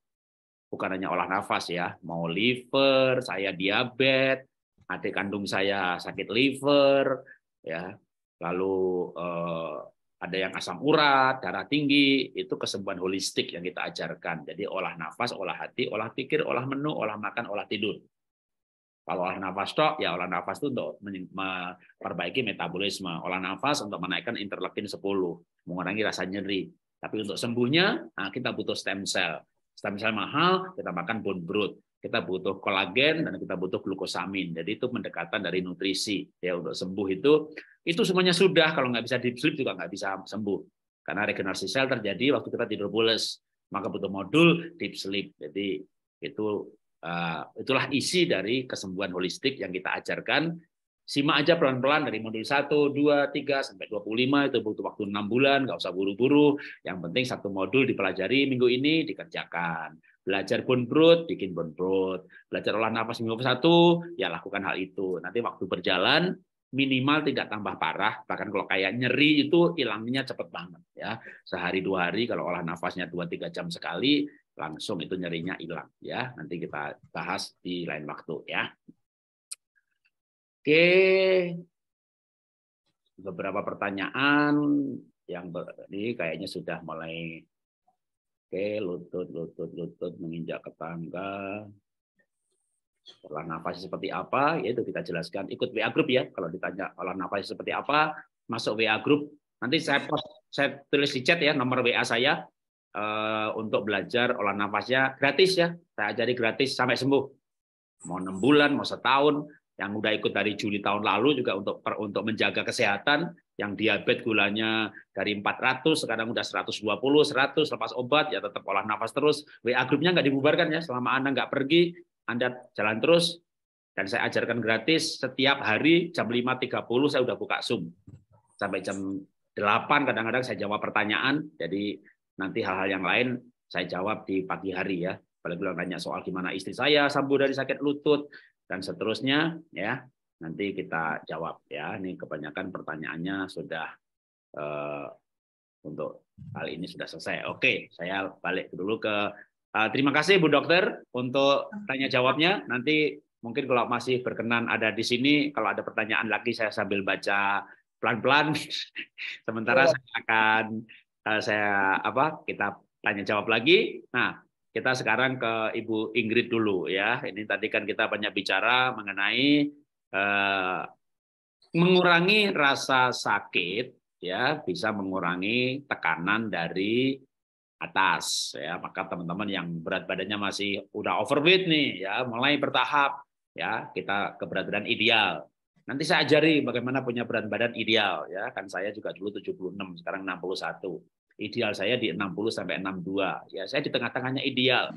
bukan hanya olah nafas ya, mau liver, saya diabetes, adik kandung saya sakit liver, ya, lalu eh, ada yang asam urat, darah tinggi, itu kesembuhan holistik yang kita ajarkan. Jadi olah nafas, olah hati, olah pikir, olah menu, olah makan, olah tidur. Kalau olah nafas tok, ya olah nafas itu untuk memperbaiki metabolisme. Olah nafas untuk menaikkan interleukin 10, mengurangi rasa nyeri. Tapi untuk sembuhnya, nah kita butuh stem cell. Stem cell mahal, kita makan bone broth kita butuh kolagen dan kita butuh glukosamin. Jadi itu pendekatan dari nutrisi ya untuk sembuh itu itu semuanya sudah kalau nggak bisa deep sleep juga nggak bisa sembuh karena regenerasi sel terjadi waktu kita tidur pules maka butuh modul deep sleep. Jadi itu eh, itulah isi dari kesembuhan holistik yang kita ajarkan. Simak aja pelan-pelan dari modul 1, 2, 3 sampai 25 itu butuh waktu 6 bulan, nggak usah buru-buru. Yang penting satu modul dipelajari minggu ini dikerjakan Belajar brood, bikin brood. Belajar olah nafas minggu satu, ya lakukan hal itu. Nanti waktu berjalan, minimal tidak tambah parah bahkan kalau kayak nyeri itu hilangnya cepat banget ya sehari dua hari kalau olah nafasnya dua tiga jam sekali langsung itu nyerinya hilang ya nanti kita bahas di lain waktu ya oke beberapa pertanyaan yang ini kayaknya sudah mulai Oke, lutut, lutut, lutut, menginjak ke tangga. Olah nafas seperti apa? Ya itu kita jelaskan. Ikut WA Group ya. Kalau ditanya olah nafas seperti apa, masuk WA Group. Nanti saya post, saya tulis di chat ya nomor WA saya uh, untuk belajar olah nafasnya gratis ya. Saya ajari gratis sampai sembuh.
Mau enam bulan,
mau setahun, yang udah ikut dari Juli tahun lalu juga untuk per, untuk menjaga kesehatan yang diabetes gulanya dari 400 sekarang udah 120 100 lepas obat ya tetap olah nafas terus WA grupnya nggak dibubarkan ya selama anda nggak pergi anda jalan terus dan saya ajarkan gratis setiap hari jam 5.30 saya udah buka Zoom sampai jam 8 kadang-kadang saya jawab pertanyaan jadi nanti hal-hal yang lain saya jawab di pagi hari ya apalagi bilang tanya soal gimana istri saya sambu dari sakit lutut dan seterusnya ya nanti kita jawab ya ini kebanyakan pertanyaannya sudah eh, untuk kali ini sudah selesai oke saya balik dulu ke uh, terima kasih Bu Dokter untuk tanya jawabnya nanti mungkin kalau masih berkenan ada di sini kalau ada pertanyaan lagi saya sambil baca pelan-pelan sementara ya. saya akan eh, saya apa kita tanya jawab lagi nah kita sekarang ke Ibu Ingrid dulu ya. Ini tadi kan kita banyak bicara mengenai eh, mengurangi rasa sakit ya bisa mengurangi tekanan dari atas ya maka teman-teman yang berat badannya masih udah overweight nih ya mulai bertahap ya kita ke berat badan ideal nanti saya ajari bagaimana punya berat badan ideal ya kan saya juga dulu 76 sekarang 61 Ideal saya di 60 sampai 62. Ya, saya di tengah-tengahnya ideal.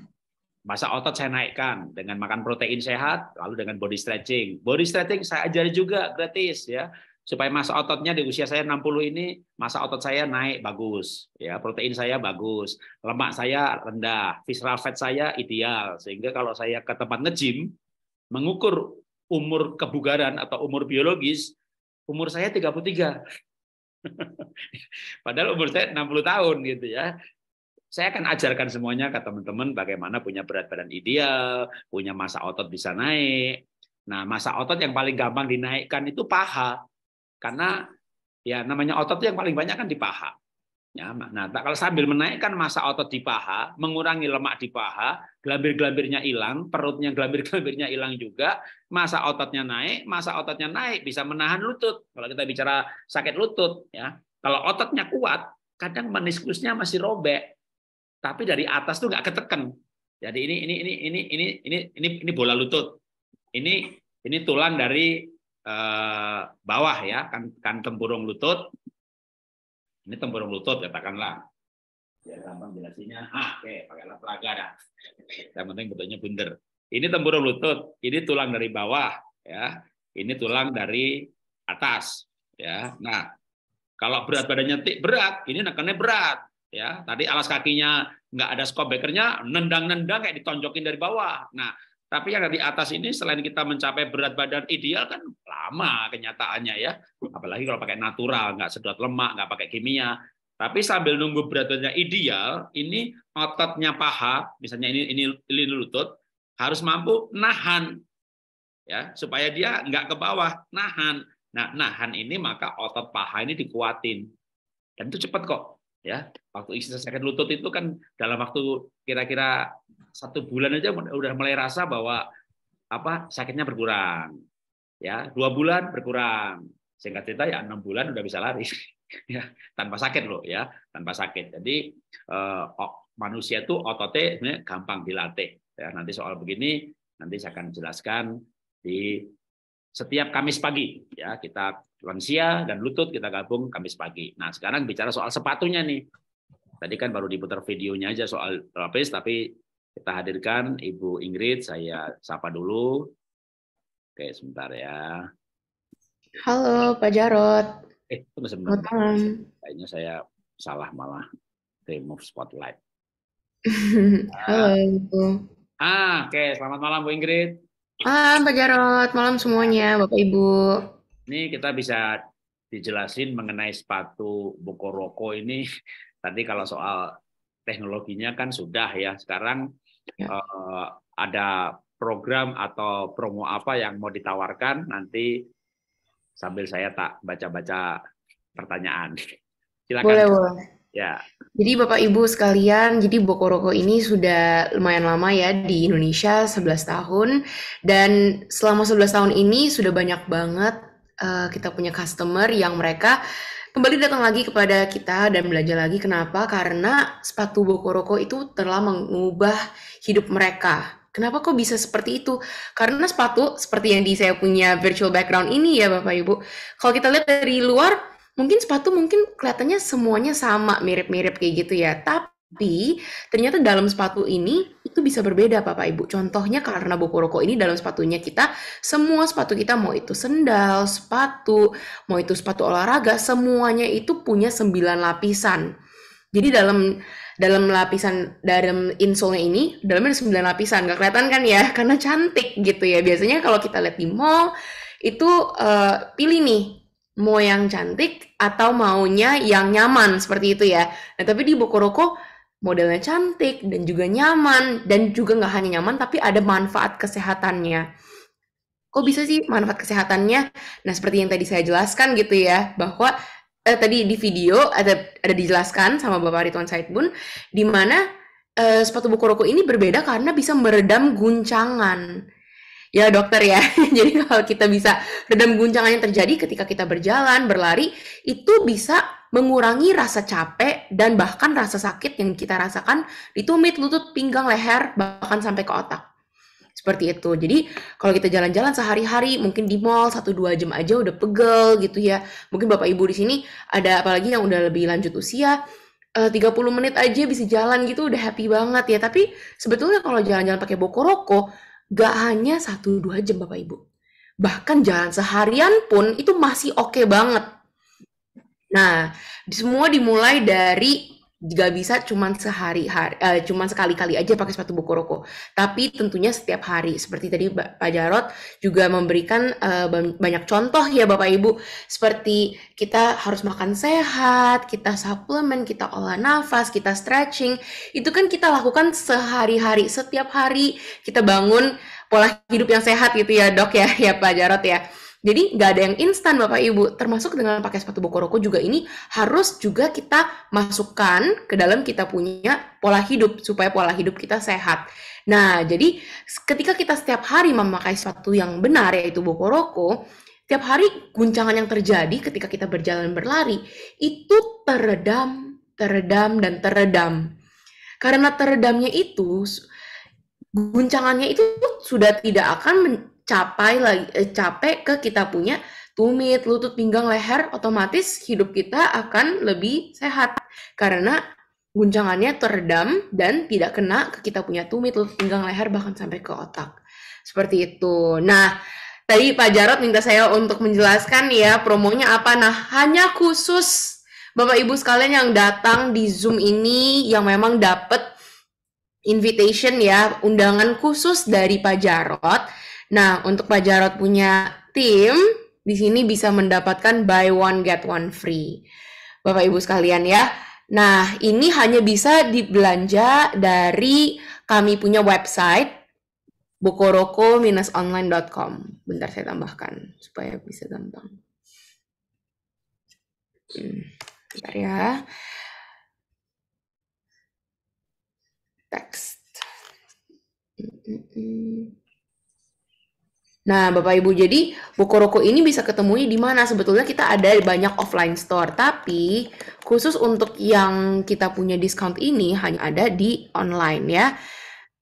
Masa otot saya naikkan dengan makan protein sehat, lalu dengan body stretching. Body stretching saya ajari juga gratis ya supaya masa ototnya di usia saya 60 ini masa otot saya naik bagus ya protein saya bagus lemak saya rendah visceral fat saya ideal sehingga kalau saya ke tempat ngejim mengukur umur kebugaran atau umur biologis umur saya 33 Padahal umur saya 60 tahun gitu ya. Saya akan ajarkan semuanya ke teman-teman bagaimana punya berat badan ideal, punya masa otot bisa naik. Nah, masa otot yang paling gampang dinaikkan itu paha. Karena ya namanya otot yang paling banyak kan di paha. Nyaman. Nah, kalau sambil menaikkan masa otot di paha, mengurangi lemak di paha, gelambir-gelambirnya hilang, perutnya gelambir-gelambirnya hilang juga, masa ototnya naik, masa ototnya naik bisa menahan lutut. Kalau kita bicara sakit lutut, ya. Kalau ototnya kuat, kadang meniskusnya masih robek. Tapi dari atas tuh nggak ketekan. Jadi ini ini ini ini ini ini ini ini bola lutut. Ini ini tulang dari eh, bawah ya, kan kan tempurung lutut ini tempurung lutut katakanlah. Ya gampang jelasinnya, ah oke, okay, pakailah pelaga dah. Yang penting bentuknya bundar. Ini tempurung lutut, ini tulang dari bawah, ya. Ini tulang dari atas, ya. Nah, kalau berat badannya berat, ini nekannya berat, ya. Tadi alas kakinya nggak ada scope nendang-nendang kayak ditonjokin dari bawah. Nah, tapi yang di atas ini selain kita mencapai berat badan ideal kan lama kenyataannya ya. Apalagi kalau pakai natural, nggak sedot lemak, nggak pakai kimia. Tapi sambil nunggu berat badannya ideal, ini ototnya paha, misalnya ini ini, ini lutut, harus mampu nahan ya supaya dia nggak ke bawah nahan nah nahan ini maka otot paha ini dikuatin dan itu cepat kok ya waktu exercise lutut itu kan dalam waktu kira-kira satu bulan aja udah mulai rasa bahwa apa sakitnya berkurang ya dua bulan berkurang singkat cerita ya enam bulan udah bisa lari ya tanpa sakit loh ya tanpa sakit jadi eh, manusia tuh ototnya gampang dilatih ya nanti soal begini nanti saya akan jelaskan di setiap Kamis pagi ya kita lansia dan lutut kita gabung Kamis pagi nah sekarang bicara soal sepatunya nih tadi kan baru diputar videonya aja soal lapis tapi kita hadirkan Ibu Ingrid, saya sapa dulu. Oke, sebentar ya.
Halo Pak Jarot.
Eh, tunggu sebentar. Kayaknya saya salah malah remove spotlight.
Halo ah. Ibu.
Ah, oke, selamat malam Bu Ingrid.
Ah, Pak Jarot, malam semuanya, Bapak Ibu.
Ini kita bisa dijelasin mengenai sepatu Bokoroko ini. Tadi kalau soal teknologinya kan sudah ya. Sekarang yeah. Ya. ada program atau promo apa yang mau ditawarkan nanti sambil saya tak baca-baca pertanyaan. Silakan. Boleh, boleh. Ya.
Jadi Bapak Ibu sekalian, jadi Bokoroko ini sudah lumayan lama ya di Indonesia 11 tahun dan selama 11 tahun ini sudah banyak banget uh, kita punya customer yang mereka kembali datang lagi kepada kita dan belajar lagi kenapa? Karena sepatu Bokoroko itu telah mengubah hidup mereka. Kenapa kok bisa seperti itu? Karena sepatu seperti yang di saya punya virtual background ini ya Bapak Ibu. Kalau kita lihat dari luar, mungkin sepatu mungkin kelihatannya semuanya sama, mirip-mirip kayak gitu ya. Tapi ternyata dalam sepatu ini itu bisa berbeda Bapak Ibu. Contohnya karena buku rokok ini dalam sepatunya kita, semua sepatu kita mau itu sendal, sepatu, mau itu sepatu olahraga, semuanya itu punya sembilan lapisan. Jadi dalam dalam lapisan dalam insole ini dalamnya ada 9 lapisan. Gak kelihatan kan ya karena cantik gitu ya. Biasanya kalau kita lihat di mall itu uh, pilih nih mau yang cantik atau maunya yang nyaman seperti itu ya. Nah, tapi di Bokoroko modelnya cantik dan juga nyaman dan juga nggak hanya nyaman tapi ada manfaat kesehatannya kok bisa sih manfaat kesehatannya nah seperti yang tadi saya jelaskan gitu ya bahwa eh, tadi di video ada ada dijelaskan sama Bapak Ridwan Saidbun di mana eh, sepatu buku rokok ini berbeda karena bisa meredam guncangan ya dokter ya. Jadi kalau kita bisa redam guncangan yang terjadi ketika kita berjalan, berlari, itu bisa mengurangi rasa capek dan bahkan rasa sakit yang kita rasakan di tumit, lutut, pinggang, leher, bahkan sampai ke otak seperti itu. Jadi kalau kita jalan-jalan sehari-hari mungkin di mall 1 2 jam aja udah pegel gitu ya. Mungkin Bapak Ibu di sini ada apalagi yang udah lebih lanjut usia 30 eh, menit aja bisa jalan gitu udah happy banget ya. Tapi sebetulnya kalau jalan-jalan pakai bokoroko gak hanya satu dua jam Bapak Ibu. Bahkan jalan seharian pun itu masih oke okay banget. Nah, semua dimulai dari juga bisa cuman sehari hari uh, eh, cuman sekali-kali aja pakai sepatu buku bokoroko tapi tentunya setiap hari seperti tadi Pak Jarot juga memberikan uh, banyak contoh ya Bapak Ibu seperti kita harus makan sehat kita suplemen kita olah nafas kita stretching itu kan kita lakukan sehari-hari setiap hari kita bangun pola hidup yang sehat gitu ya dok ya ya Pak Jarot ya jadi nggak ada yang instan Bapak Ibu, termasuk dengan pakai sepatu bokoroko juga ini harus juga kita masukkan ke dalam kita punya pola hidup supaya pola hidup kita sehat. Nah, jadi ketika kita setiap hari memakai sepatu yang benar yaitu bokoroko, setiap hari guncangan yang terjadi ketika kita berjalan berlari itu teredam, teredam dan teredam. Karena teredamnya itu guncangannya itu sudah tidak akan capai lagi eh, capek ke kita punya tumit, lutut, pinggang, leher, otomatis hidup kita akan lebih sehat karena guncangannya teredam dan tidak kena ke kita punya tumit, lutut, pinggang, leher bahkan sampai ke otak. Seperti itu. Nah,
tadi Pak Jarot
minta saya untuk menjelaskan ya promonya apa. Nah, hanya khusus Bapak Ibu sekalian yang datang di Zoom ini yang memang dapat invitation ya, undangan khusus dari Pak Jarot Nah, untuk Pak Jarot punya tim, di sini bisa mendapatkan buy one get one free. Bapak Ibu sekalian ya. Nah, ini hanya bisa dibelanja dari kami punya website bokoroko-online.com. Bentar saya tambahkan supaya bisa gampang.
Hmm, bentar ya. Text. Hmm,
hmm, Nah, Bapak Ibu, jadi buku roko ini bisa ketemu di mana? Sebetulnya kita ada banyak offline store, tapi khusus untuk yang kita punya discount ini hanya ada di online ya.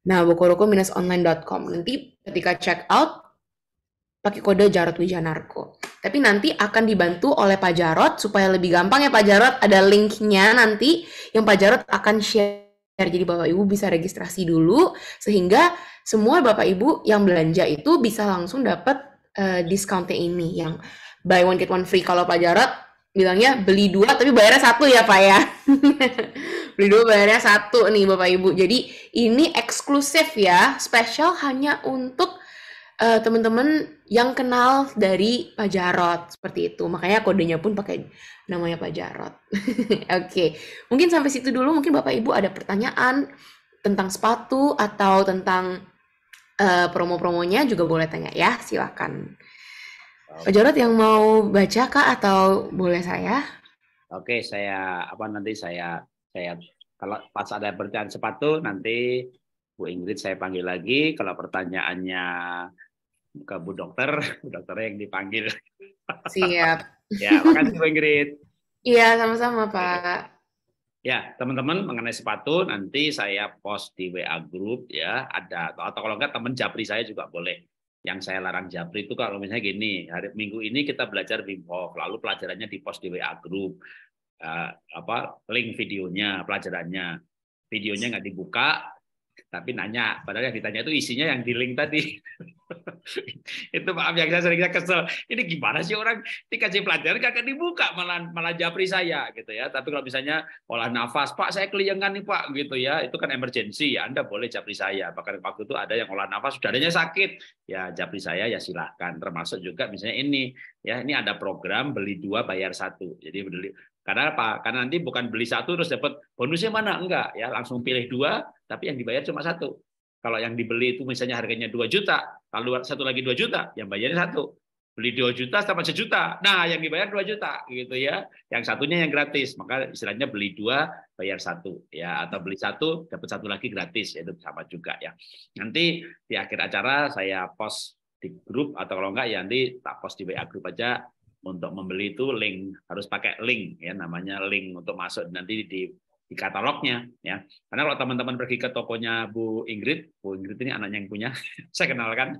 Nah, bokoroko-online.com. Nanti ketika check out, pakai kode Jarot Wijanarko. Tapi nanti akan dibantu oleh Pak Jarot supaya lebih gampang ya Pak Jarot. Ada linknya nanti yang Pak Jarot akan share. Jadi Bapak Ibu bisa registrasi dulu sehingga semua Bapak Ibu yang belanja itu bisa langsung dapat uh, discountnya ini yang buy one get one free kalau Pak Jarot bilangnya beli dua tapi bayarnya satu ya Pak ya beli dua bayarnya satu nih Bapak Ibu jadi ini eksklusif ya spesial hanya untuk uh, teman-teman yang kenal dari Pak Jarot seperti itu makanya kodenya pun pakai namanya Pak Jarot oke okay. mungkin sampai situ dulu mungkin Bapak Ibu ada pertanyaan tentang sepatu atau tentang uh, promo-promonya juga boleh tanya ya, silakan. Pak Jarod yang mau baca kak atau boleh saya?
Oke, saya apa nanti saya saya kalau pas ada pertanyaan sepatu nanti Bu Ingrid saya panggil lagi. Kalau pertanyaannya ke Bu Dokter, Bu Dokter yang dipanggil. Siap. ya, makasih Bu Ingrid.
Iya, sama-sama Pak.
Ya, teman-teman mengenai sepatu nanti saya post di WA group ya, ada atau, kalau enggak teman Japri saya juga boleh. Yang saya larang Japri itu kalau misalnya gini, hari Minggu ini kita belajar Wim Hof, lalu pelajarannya di post di WA group. Uh, apa link videonya, pelajarannya. Videonya nggak dibuka, tapi nanya padahal yang ditanya itu isinya yang di link tadi itu maaf yang saya seringnya kesel ini gimana sih orang dikasih pelajaran kagak dibuka malah malah japri saya gitu ya tapi kalau misalnya olah nafas pak saya kelingan nih pak gitu ya itu kan emergensi ya anda boleh japri saya bahkan waktu itu ada yang olah nafas sudah dadanya sakit ya japri saya ya silahkan termasuk juga misalnya ini ya ini ada program beli dua bayar satu jadi beli karena apa? Karena nanti bukan beli satu terus dapat bonusnya mana enggak ya langsung pilih dua tapi yang dibayar cuma satu. Kalau yang dibeli itu misalnya harganya 2 juta, lalu satu lagi 2 juta, yang bayarnya satu. Beli 2 juta sama sejuta. Nah, yang dibayar 2 juta gitu ya. Yang satunya yang gratis, maka istilahnya beli dua bayar satu ya atau beli satu dapat satu lagi gratis itu sama juga ya. Nanti di akhir acara saya post di grup atau kalau enggak ya nanti tak post di WA grup aja untuk membeli itu link harus pakai link ya namanya link untuk masuk nanti di di katalognya ya karena kalau teman-teman pergi ke tokonya Bu Ingrid Bu Ingrid ini anaknya yang punya saya kenalkan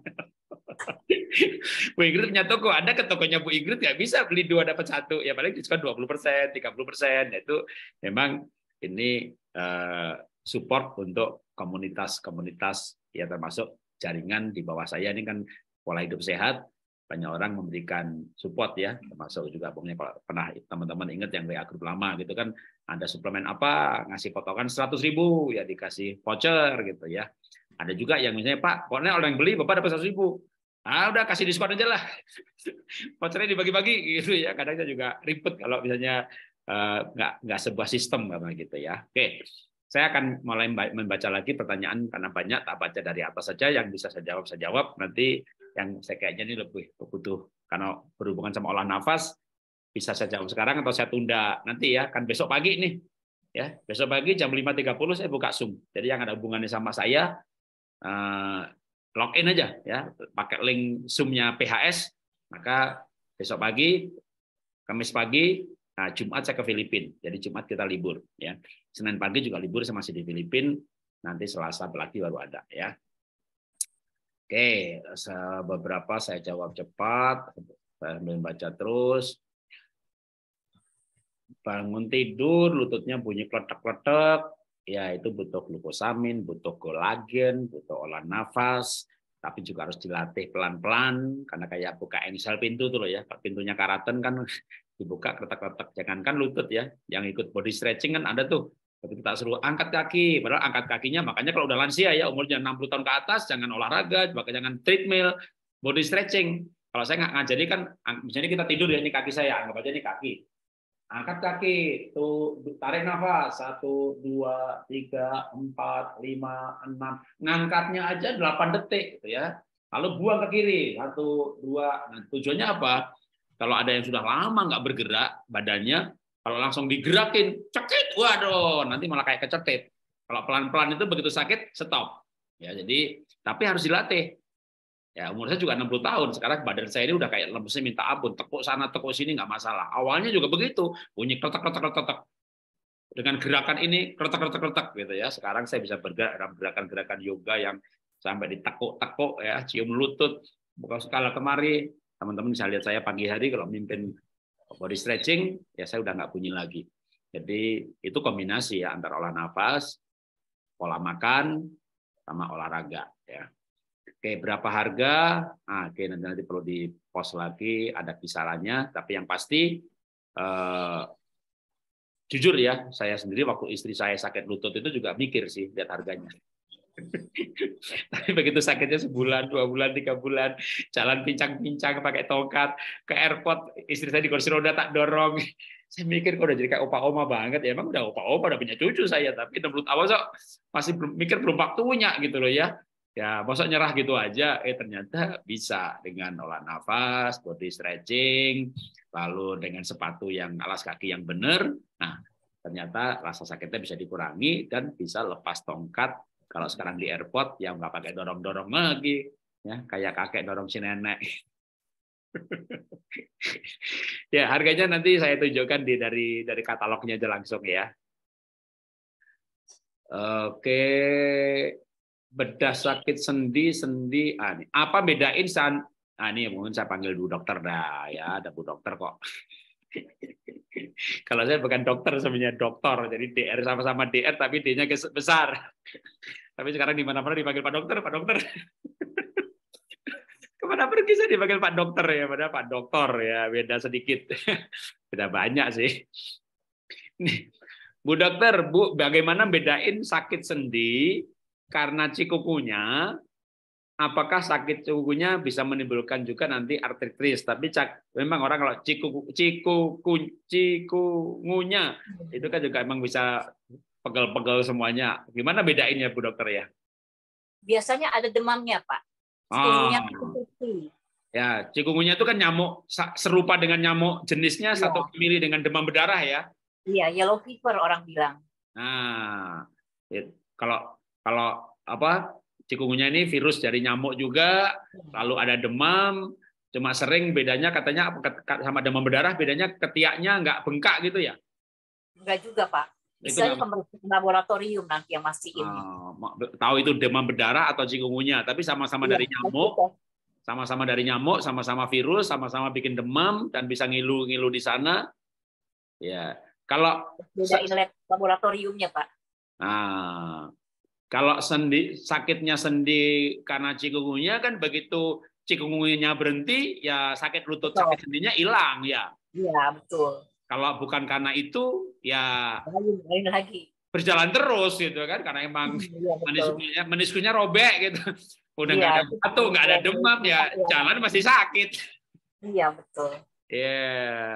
Bu Ingrid punya toko Anda ke tokonya Bu Ingrid nggak bisa beli dua dapat satu ya paling diskon 20 persen 30 persen nah, itu memang ini eh, support untuk komunitas-komunitas ya termasuk jaringan di bawah saya ini kan pola hidup sehat banyak orang memberikan support ya termasuk juga pokoknya kalau pernah teman-teman ingat yang WA grup lama gitu kan ada suplemen apa ngasih potongan 100 ribu ya dikasih voucher gitu ya ada juga yang misalnya Pak pokoknya orang yang beli Bapak dapat 100 ribu ah udah kasih diskon aja lah vouchernya dibagi-bagi gitu ya kita juga ribet kalau misalnya uh, nggak nggak sebuah sistem karena gitu ya oke saya akan mulai membaca lagi pertanyaan karena banyak tak baca dari atas saja yang bisa saya jawab saya jawab nanti yang saya kayaknya ini lebih butuh karena berhubungan sama olah nafas bisa saya jawab sekarang atau saya tunda nanti ya kan besok pagi nih ya besok pagi jam 5.30 saya buka Zoom jadi yang ada hubungannya sama saya eh, login aja ya pakai link zoomnya nya PHS maka besok pagi Kamis pagi nah Jumat saya ke Filipina jadi Jumat kita libur ya Senin pagi juga libur saya masih di Filipina nanti Selasa lagi baru ada ya Oke, beberapa saya jawab cepat, saya baca terus. Bangun tidur, lututnya bunyi kletek-kletek, ya itu butuh glukosamin, butuh kolagen, butuh olah nafas, tapi juga harus dilatih pelan-pelan karena kayak buka engsel pintu tuh loh ya, pintunya karaten kan dibuka kletek jangan jangankan lutut ya, yang ikut body stretching kan ada tuh tapi kita suruh angkat kaki, padahal angkat kakinya makanya kalau udah lansia ya umurnya 60 tahun ke atas jangan olahraga, bahkan jangan treadmill, body stretching. Kalau saya nggak ngajari kan, misalnya kita tidur ya ini kaki saya, anggap aja ini kaki. Angkat kaki, tuh tarik nafas satu, dua, tiga, empat, lima, enam. Ngangkatnya aja 8 detik, gitu ya. Lalu buang ke kiri satu, dua. Nah, tujuannya apa? Kalau ada yang sudah lama nggak bergerak badannya, kalau langsung digerakin, cekit, waduh, nanti malah kayak kecetit. Kalau pelan-pelan itu begitu sakit, stop. Ya, jadi tapi harus dilatih. Ya, umur saya juga 60 tahun. Sekarang badan saya ini udah kayak lemesnya minta ampun. Tekuk sana, tekuk sini nggak masalah. Awalnya juga begitu. Bunyi kretek, kretek, kretek. Dengan gerakan ini, kretek, kretek, kretek gitu ya. Sekarang saya bisa bergerak dalam gerakan-gerakan yoga yang sampai ditekuk-tekuk ya, cium lutut, buka skala kemari. Teman-teman bisa lihat saya pagi hari kalau mimpin Body stretching ya saya udah nggak punya lagi. Jadi itu kombinasi ya antara olah nafas, pola makan, sama olahraga ya. Oke, berapa harga? Nah, oke nanti, nanti perlu di post lagi ada kisarannya, tapi yang pasti eh, jujur ya, saya sendiri waktu istri saya sakit lutut itu juga mikir sih lihat harganya. Tapi begitu sakitnya sebulan, dua bulan, tiga bulan, jalan pincang-pincang pakai tongkat ke airport, istri saya di kursi roda tak dorong. Saya mikir kok udah jadi kayak opa-oma banget ya, emang udah opa-oma, udah punya cucu saya, tapi 60 tahun so, masih belum, mikir belum waktunya gitu loh ya. Ya, masa nyerah gitu aja, eh ternyata bisa dengan olah nafas, body stretching, lalu dengan sepatu yang alas kaki yang benar. Nah, ternyata rasa sakitnya bisa dikurangi dan bisa lepas tongkat kalau sekarang di airport ya nggak pakai dorong-dorong lagi, ya kayak kakek dorong si nenek. ya harganya nanti saya tunjukkan di dari dari katalognya aja langsung ya. Oke, bedah sakit sendi sendi ah, ini. apa bedain san ah, ini mungkin saya panggil bu dokter dah ya ada bu dokter kok. Kalau saya bukan dokter sebenarnya dokter, jadi DR sama-sama DR tapi D-nya besar. Tapi sekarang di mana-mana dipanggil Pak Dokter, Pak Dokter. Kemana pergi saya dipanggil Pak Dokter ya, pada Pak Dokter ya, beda sedikit. beda banyak sih. Bu dokter, Bu, bagaimana bedain sakit sendi karena cikukunya apakah sakit cikukunya bisa menimbulkan juga nanti artritis tapi cak, memang orang kalau ciku ciku cikungunya hmm. itu kan juga emang bisa pegel-pegel semuanya. Gimana bedainnya Bu dokter ya?
Biasanya ada demamnya Pak.
Cikungunya ah. Ya, cikungunya itu kan nyamuk serupa dengan nyamuk jenisnya ya. satu famili dengan demam berdarah ya.
Iya, yellow fever orang bilang.
Nah, kalau kalau apa cikungunya ini virus dari nyamuk juga, lalu ada demam, cuma sering bedanya katanya sama demam berdarah bedanya ketiaknya nggak bengkak gitu ya?
Nggak juga pak. Misalnya pemeriksaan laboratorium nanti yang masih ini. Oh,
tahu itu demam berdarah atau cikungunya, tapi sama-sama iya, dari nyamuk, sama-sama dari nyamuk, sama-sama virus, sama-sama bikin demam dan bisa ngilu-ngilu di sana. Ya, kalau
beda inlet laboratoriumnya pak.
Nah, kalau sendi sakitnya sendi karena cikungunya kan begitu cikungunya berhenti, ya sakit lutut, sakit sendinya hilang ya.
Iya betul.
Kalau bukan karena itu, ya
lain, lagi
berjalan terus gitu kan karena emang hmm, iya, ya, meniskunya robek gitu udah iya, nggak ya, ada batu, nggak ada demam ya ya jalan masih sakit iya betul ya yeah.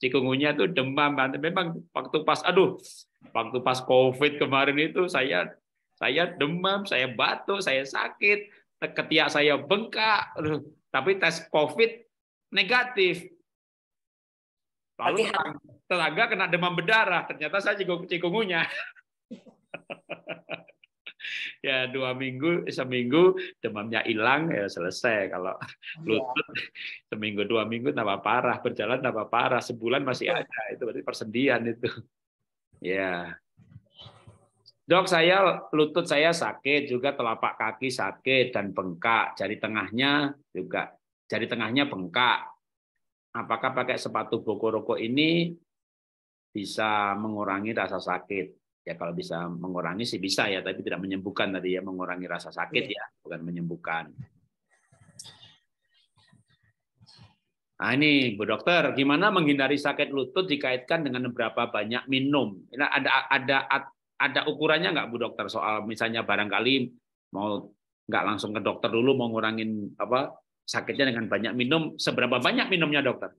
cikungunya tuh demam memang waktu pas aduh waktu pas covid kemarin itu saya saya demam saya batuk saya sakit ketiak saya bengkak aduh, tapi tes covid negatif lalu tetangga kena demam berdarah, ternyata saya cikungunya. ya dua minggu seminggu demamnya hilang ya selesai kalau iya. lutut seminggu dua minggu tambah parah berjalan tambah parah sebulan masih iya. ada itu berarti persendian itu ya dok saya lutut saya sakit juga telapak kaki sakit dan bengkak jari tengahnya juga jari tengahnya bengkak apakah pakai sepatu boko rokok ini bisa mengurangi rasa sakit. Ya kalau bisa mengurangi sih bisa ya, tapi tidak menyembuhkan tadi ya mengurangi rasa sakit iya. ya, bukan menyembuhkan. Nah ini Bu Dokter, gimana menghindari sakit lutut dikaitkan dengan berapa banyak minum? Ini ada ada ada ukurannya nggak Bu Dokter soal misalnya barangkali mau nggak langsung ke dokter dulu mau ngurangin apa sakitnya dengan banyak minum, seberapa banyak minumnya dokter?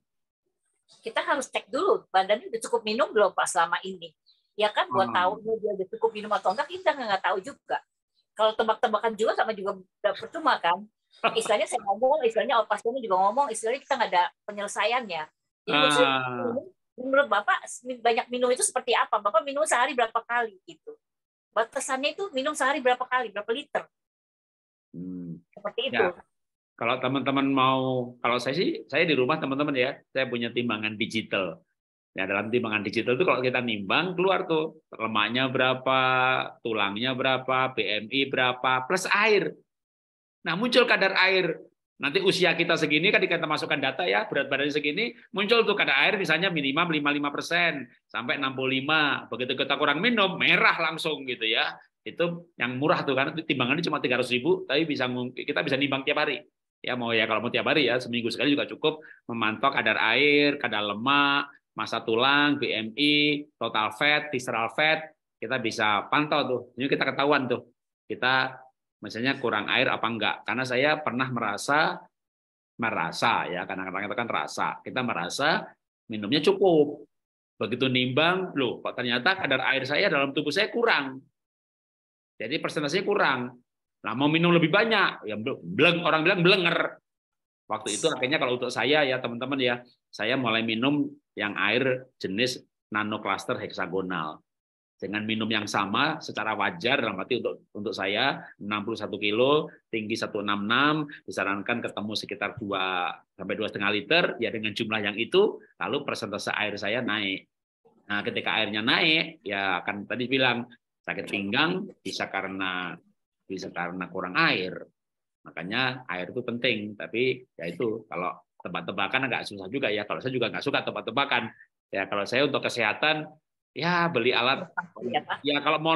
kita harus cek dulu badannya udah cukup minum belum pak selama ini ya kan buat hmm. tahu dia udah cukup minum atau enggak kita nggak tahu juga kalau tebak-tebakan juga sama juga percuma kan istilahnya saya ngomong istilahnya opasnya juga ngomong istilahnya kita nggak ada penyelesaiannya
jadi menurut, hmm.
menurut bapak banyak minum itu seperti apa bapak minum sehari berapa kali gitu batasannya itu minum sehari berapa kali berapa liter
hmm. seperti ya. itu ya kalau teman-teman mau, kalau saya sih, saya di rumah teman-teman ya, saya punya timbangan digital. Ya, dalam timbangan digital itu kalau kita nimbang keluar tuh lemaknya berapa, tulangnya berapa, BMI berapa, plus air. Nah muncul kadar air. Nanti usia kita segini, kan kita masukkan data ya, berat badannya segini, muncul tuh kadar air misalnya minimal 55 persen, sampai 65. Begitu kita kurang minum, merah langsung gitu ya. Itu yang murah tuh, karena timbangannya cuma 300 ribu, tapi bisa kita bisa nimbang tiap hari ya mau ya kalau mau tiap hari ya seminggu sekali juga cukup memantau kadar air, kadar lemak, masa tulang, BMI, total fat, visceral fat, kita bisa pantau tuh. Ini kita ketahuan tuh. Kita misalnya kurang air apa enggak. Karena saya pernah merasa merasa ya, karena kadang itu kan rasa. Kita merasa minumnya cukup. Begitu nimbang, loh, kok ternyata kadar air saya dalam tubuh saya kurang. Jadi persentasenya kurang. Nah, mau minum lebih banyak, ya beleng orang bilang blenger. Waktu itu akhirnya kalau untuk saya ya teman-teman ya, saya mulai minum yang air jenis nano cluster heksagonal. Dengan minum yang sama secara wajar dalam arti untuk untuk saya 61 kilo, tinggi 166, disarankan ketemu sekitar 2 sampai dua setengah liter ya dengan jumlah yang itu lalu persentase air saya naik. Nah, ketika airnya naik ya akan tadi bilang sakit pinggang bisa karena bisa karena kurang air. Makanya air itu penting, tapi ya itu kalau tebak-tebakan agak susah juga ya. Kalau saya juga nggak suka tebak-tebakan. Ya kalau saya untuk kesehatan ya beli alat. Iya, ya, kalau mau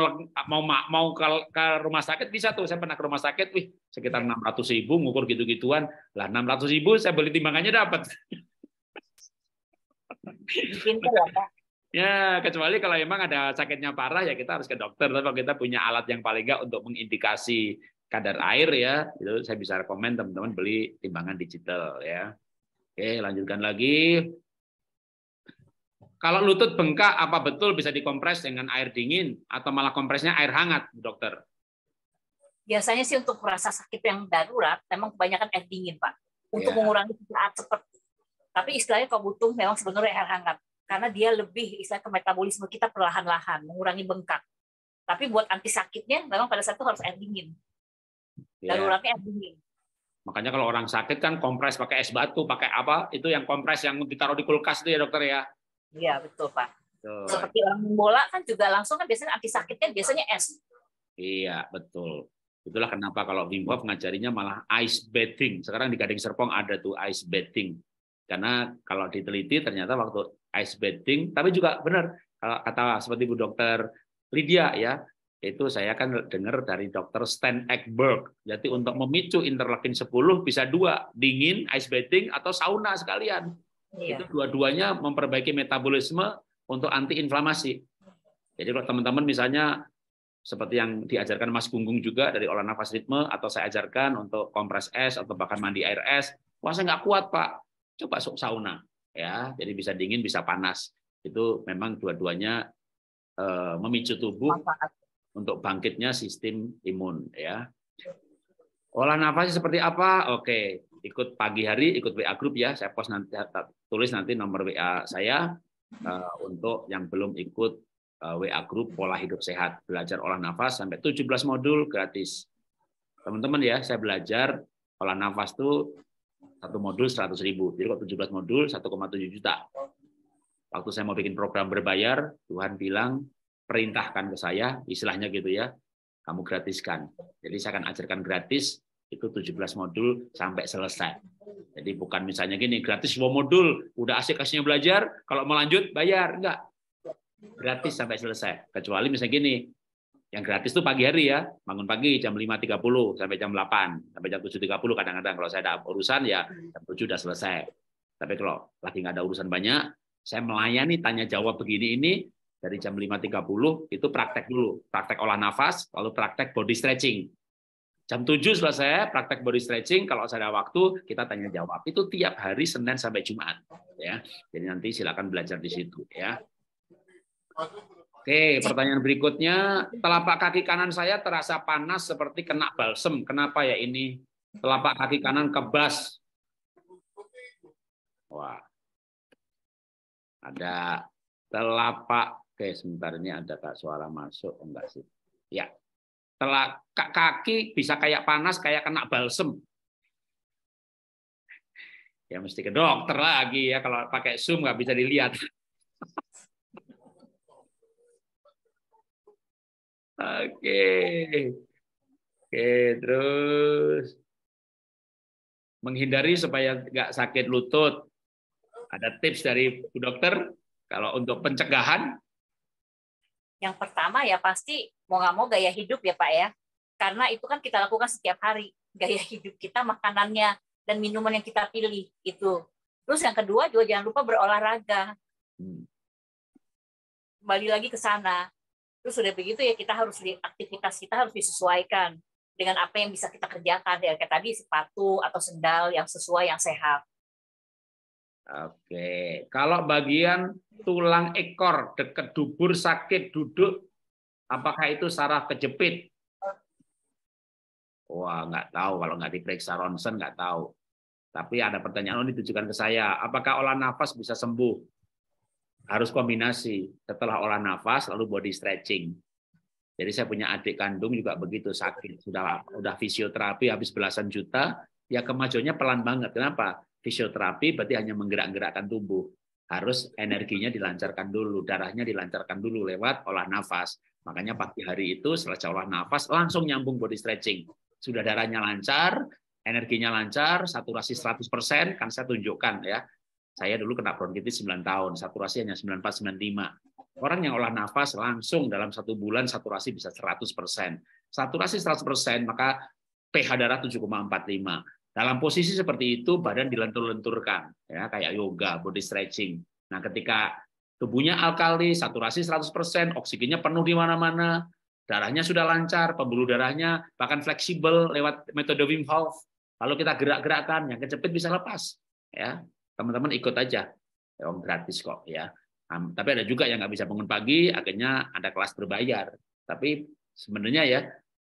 mau mau ke, ke rumah sakit bisa tuh. Saya pernah ke rumah sakit, wih sekitar iya. enam ratus ribu ngukur gitu-gituan. Lah enam ratus ribu saya beli timbangannya dapat. Ya, kecuali kalau memang ada sakitnya parah ya kita harus ke dokter. Tapi kalau kita punya alat yang paling enggak untuk mengindikasi kadar air ya, itu saya bisa rekomen teman-teman beli timbangan digital ya. Oke, lanjutkan lagi. Kalau lutut bengkak apa betul bisa dikompres dengan air dingin atau malah kompresnya air hangat, dokter?
Biasanya sih untuk merasa sakit yang darurat memang kebanyakan air dingin, Pak.
Untuk ya. mengurangi
saat seperti. Tapi istilahnya kalau butuh memang sebenarnya air hangat karena dia lebih istilah ke metabolisme kita perlahan-lahan mengurangi bengkak. Tapi buat anti sakitnya memang pada saat itu harus air dingin. Iya. Daruratnya yeah. air dingin.
Makanya kalau orang sakit kan kompres pakai es batu, pakai apa, itu yang kompres yang ditaruh di kulkas itu ya dokter ya?
Iya, betul Pak. Betul. Seperti orang bola kan juga langsung kan biasanya anti sakitnya biasanya es.
Iya, betul. Itulah kenapa kalau Wim Hof ngajarinya malah ice bathing. Sekarang di Gading Serpong ada tuh ice bathing. Karena kalau diteliti ternyata waktu ice bathing, tapi juga benar kata seperti Bu Dokter Lydia ya, itu saya kan dengar dari Dokter Stan Eckberg. Jadi untuk memicu interleukin 10 bisa dua, dingin, ice bathing atau sauna sekalian. Iya. Itu dua-duanya memperbaiki metabolisme untuk antiinflamasi. Jadi kalau teman-teman misalnya seperti yang diajarkan Mas Gunggung juga dari olah nafas ritme atau saya ajarkan untuk kompres es atau bahkan mandi air es, wah saya nggak kuat Pak, coba sauna ya jadi bisa dingin bisa panas itu memang dua-duanya eh, memicu tubuh Manfaat. untuk bangkitnya sistem imun ya olah nafasnya seperti apa oke ikut pagi hari ikut WA grup ya saya post nanti tulis nanti nomor WA saya eh, untuk yang belum ikut eh, WA grup pola hidup sehat belajar olah nafas sampai 17 modul gratis teman-teman ya saya belajar olah nafas tuh satu modul 100 ribu. Jadi kalau 17 modul 1,7 juta. Waktu saya mau bikin program berbayar, Tuhan bilang, perintahkan ke saya, istilahnya gitu ya, kamu gratiskan. Jadi saya akan ajarkan gratis, itu 17 modul sampai selesai. Jadi bukan misalnya gini, gratis semua modul, udah asik kasihnya belajar, kalau mau lanjut bayar, enggak. Gratis sampai selesai. Kecuali misalnya gini, yang gratis itu pagi hari ya, bangun pagi jam 5.30 sampai jam 8, sampai jam 7.30 kadang-kadang kalau saya ada urusan ya hmm. jam 7 sudah selesai. Tapi kalau lagi nggak ada urusan banyak, saya melayani tanya jawab begini ini dari jam 5.30 itu praktek dulu, praktek olah nafas, lalu praktek body stretching. Jam 7 selesai praktek body stretching, kalau saya ada waktu kita tanya jawab. Itu tiap hari Senin sampai Jumat ya. Jadi nanti silakan belajar di situ ya. Oke, pertanyaan berikutnya, telapak kaki kanan saya terasa panas seperti kena balsem. Kenapa ya ini? Telapak kaki kanan kebas. Wah. Ada telapak. Oke, sebentar ini ada Kak suara masuk enggak sih? Ya. Telapak kaki bisa kayak panas, kayak kena balsem. Ya mesti ke dokter lagi ya kalau pakai Zoom nggak bisa dilihat. Oke. Oke, terus menghindari supaya nggak sakit lutut. Ada tips dari Bu Dokter kalau untuk pencegahan?
Yang pertama ya pasti mau nggak mau gaya hidup ya Pak ya. Karena itu kan kita lakukan setiap hari. Gaya hidup kita, makanannya, dan minuman yang kita pilih. itu. Terus yang kedua juga jangan lupa berolahraga. Hmm. Kembali lagi ke sana Terus sudah begitu ya kita harus di, aktivitas kita harus disesuaikan dengan apa yang bisa kita kerjakan ya kayak tadi sepatu atau sendal yang sesuai yang sehat.
Oke, kalau bagian tulang ekor dekat dubur sakit duduk, apakah itu saraf kejepit? Wah, nggak tahu kalau nggak diperiksa ronsen nggak tahu. Tapi ada pertanyaan ini ditujukan ke saya, apakah olah nafas bisa sembuh? harus kombinasi setelah olah nafas lalu body stretching. Jadi saya punya adik kandung juga begitu sakit, sudah udah fisioterapi habis belasan juta, ya kemajuannya pelan banget. Kenapa? Fisioterapi berarti hanya menggerak-gerakkan tubuh. Harus energinya dilancarkan dulu, darahnya dilancarkan dulu lewat olah nafas. Makanya pagi hari itu setelah olah nafas langsung nyambung body stretching. Sudah darahnya lancar, energinya lancar, saturasi 100%, kan saya tunjukkan ya, saya dulu kena bronkitis 9 tahun, saturasi hanya 94-95. Orang yang olah nafas langsung dalam satu bulan saturasi bisa 100%. Saturasi 100%, maka pH darah 7,45. Dalam posisi seperti itu, badan dilentur-lenturkan, ya, kayak yoga, body stretching. Nah, ketika tubuhnya alkali, saturasi 100%, oksigennya penuh di mana-mana, darahnya sudah lancar, pembuluh darahnya bahkan fleksibel lewat metode Wim Hof. Lalu kita gerak-gerakkan, yang kecepit bisa lepas. Ya, teman-teman ikut aja yang gratis kok ya um, tapi ada juga yang nggak bisa bangun pagi akhirnya ada kelas berbayar tapi sebenarnya ya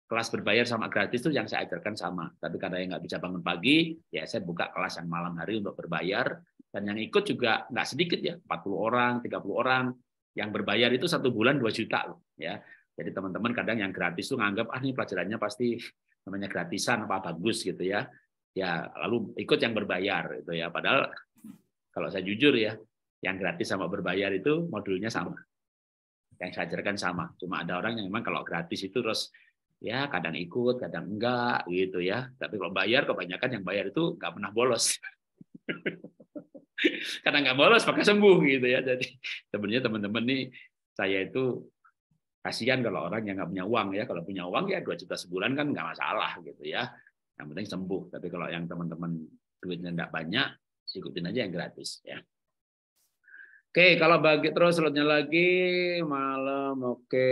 kelas berbayar sama gratis itu yang saya ajarkan sama tapi karena yang nggak bisa bangun pagi ya saya buka kelas yang malam hari untuk berbayar dan yang ikut juga nggak sedikit ya 40 orang 30 orang yang berbayar itu satu bulan 2 juta loh ya jadi teman-teman kadang yang gratis tuh nganggap ah ini pelajarannya pasti namanya gratisan apa bagus gitu ya ya lalu ikut yang berbayar gitu ya padahal kalau saya jujur ya, yang gratis sama berbayar itu modulnya sama. Yang saya ajarkan sama. Cuma ada orang yang memang kalau gratis itu terus ya kadang ikut, kadang enggak gitu ya. Tapi kalau bayar kebanyakan yang bayar itu enggak pernah bolos. Karena nggak bolos maka sembuh gitu ya. Jadi sebenarnya teman-teman nih saya itu kasihan kalau orang yang nggak punya uang ya. Kalau punya uang ya dua juta sebulan kan nggak masalah gitu ya. Yang penting sembuh. Tapi kalau yang teman-teman duitnya nggak banyak, ikutin aja yang gratis ya. Oke, kalau bagi terus selanjutnya lagi malam oke.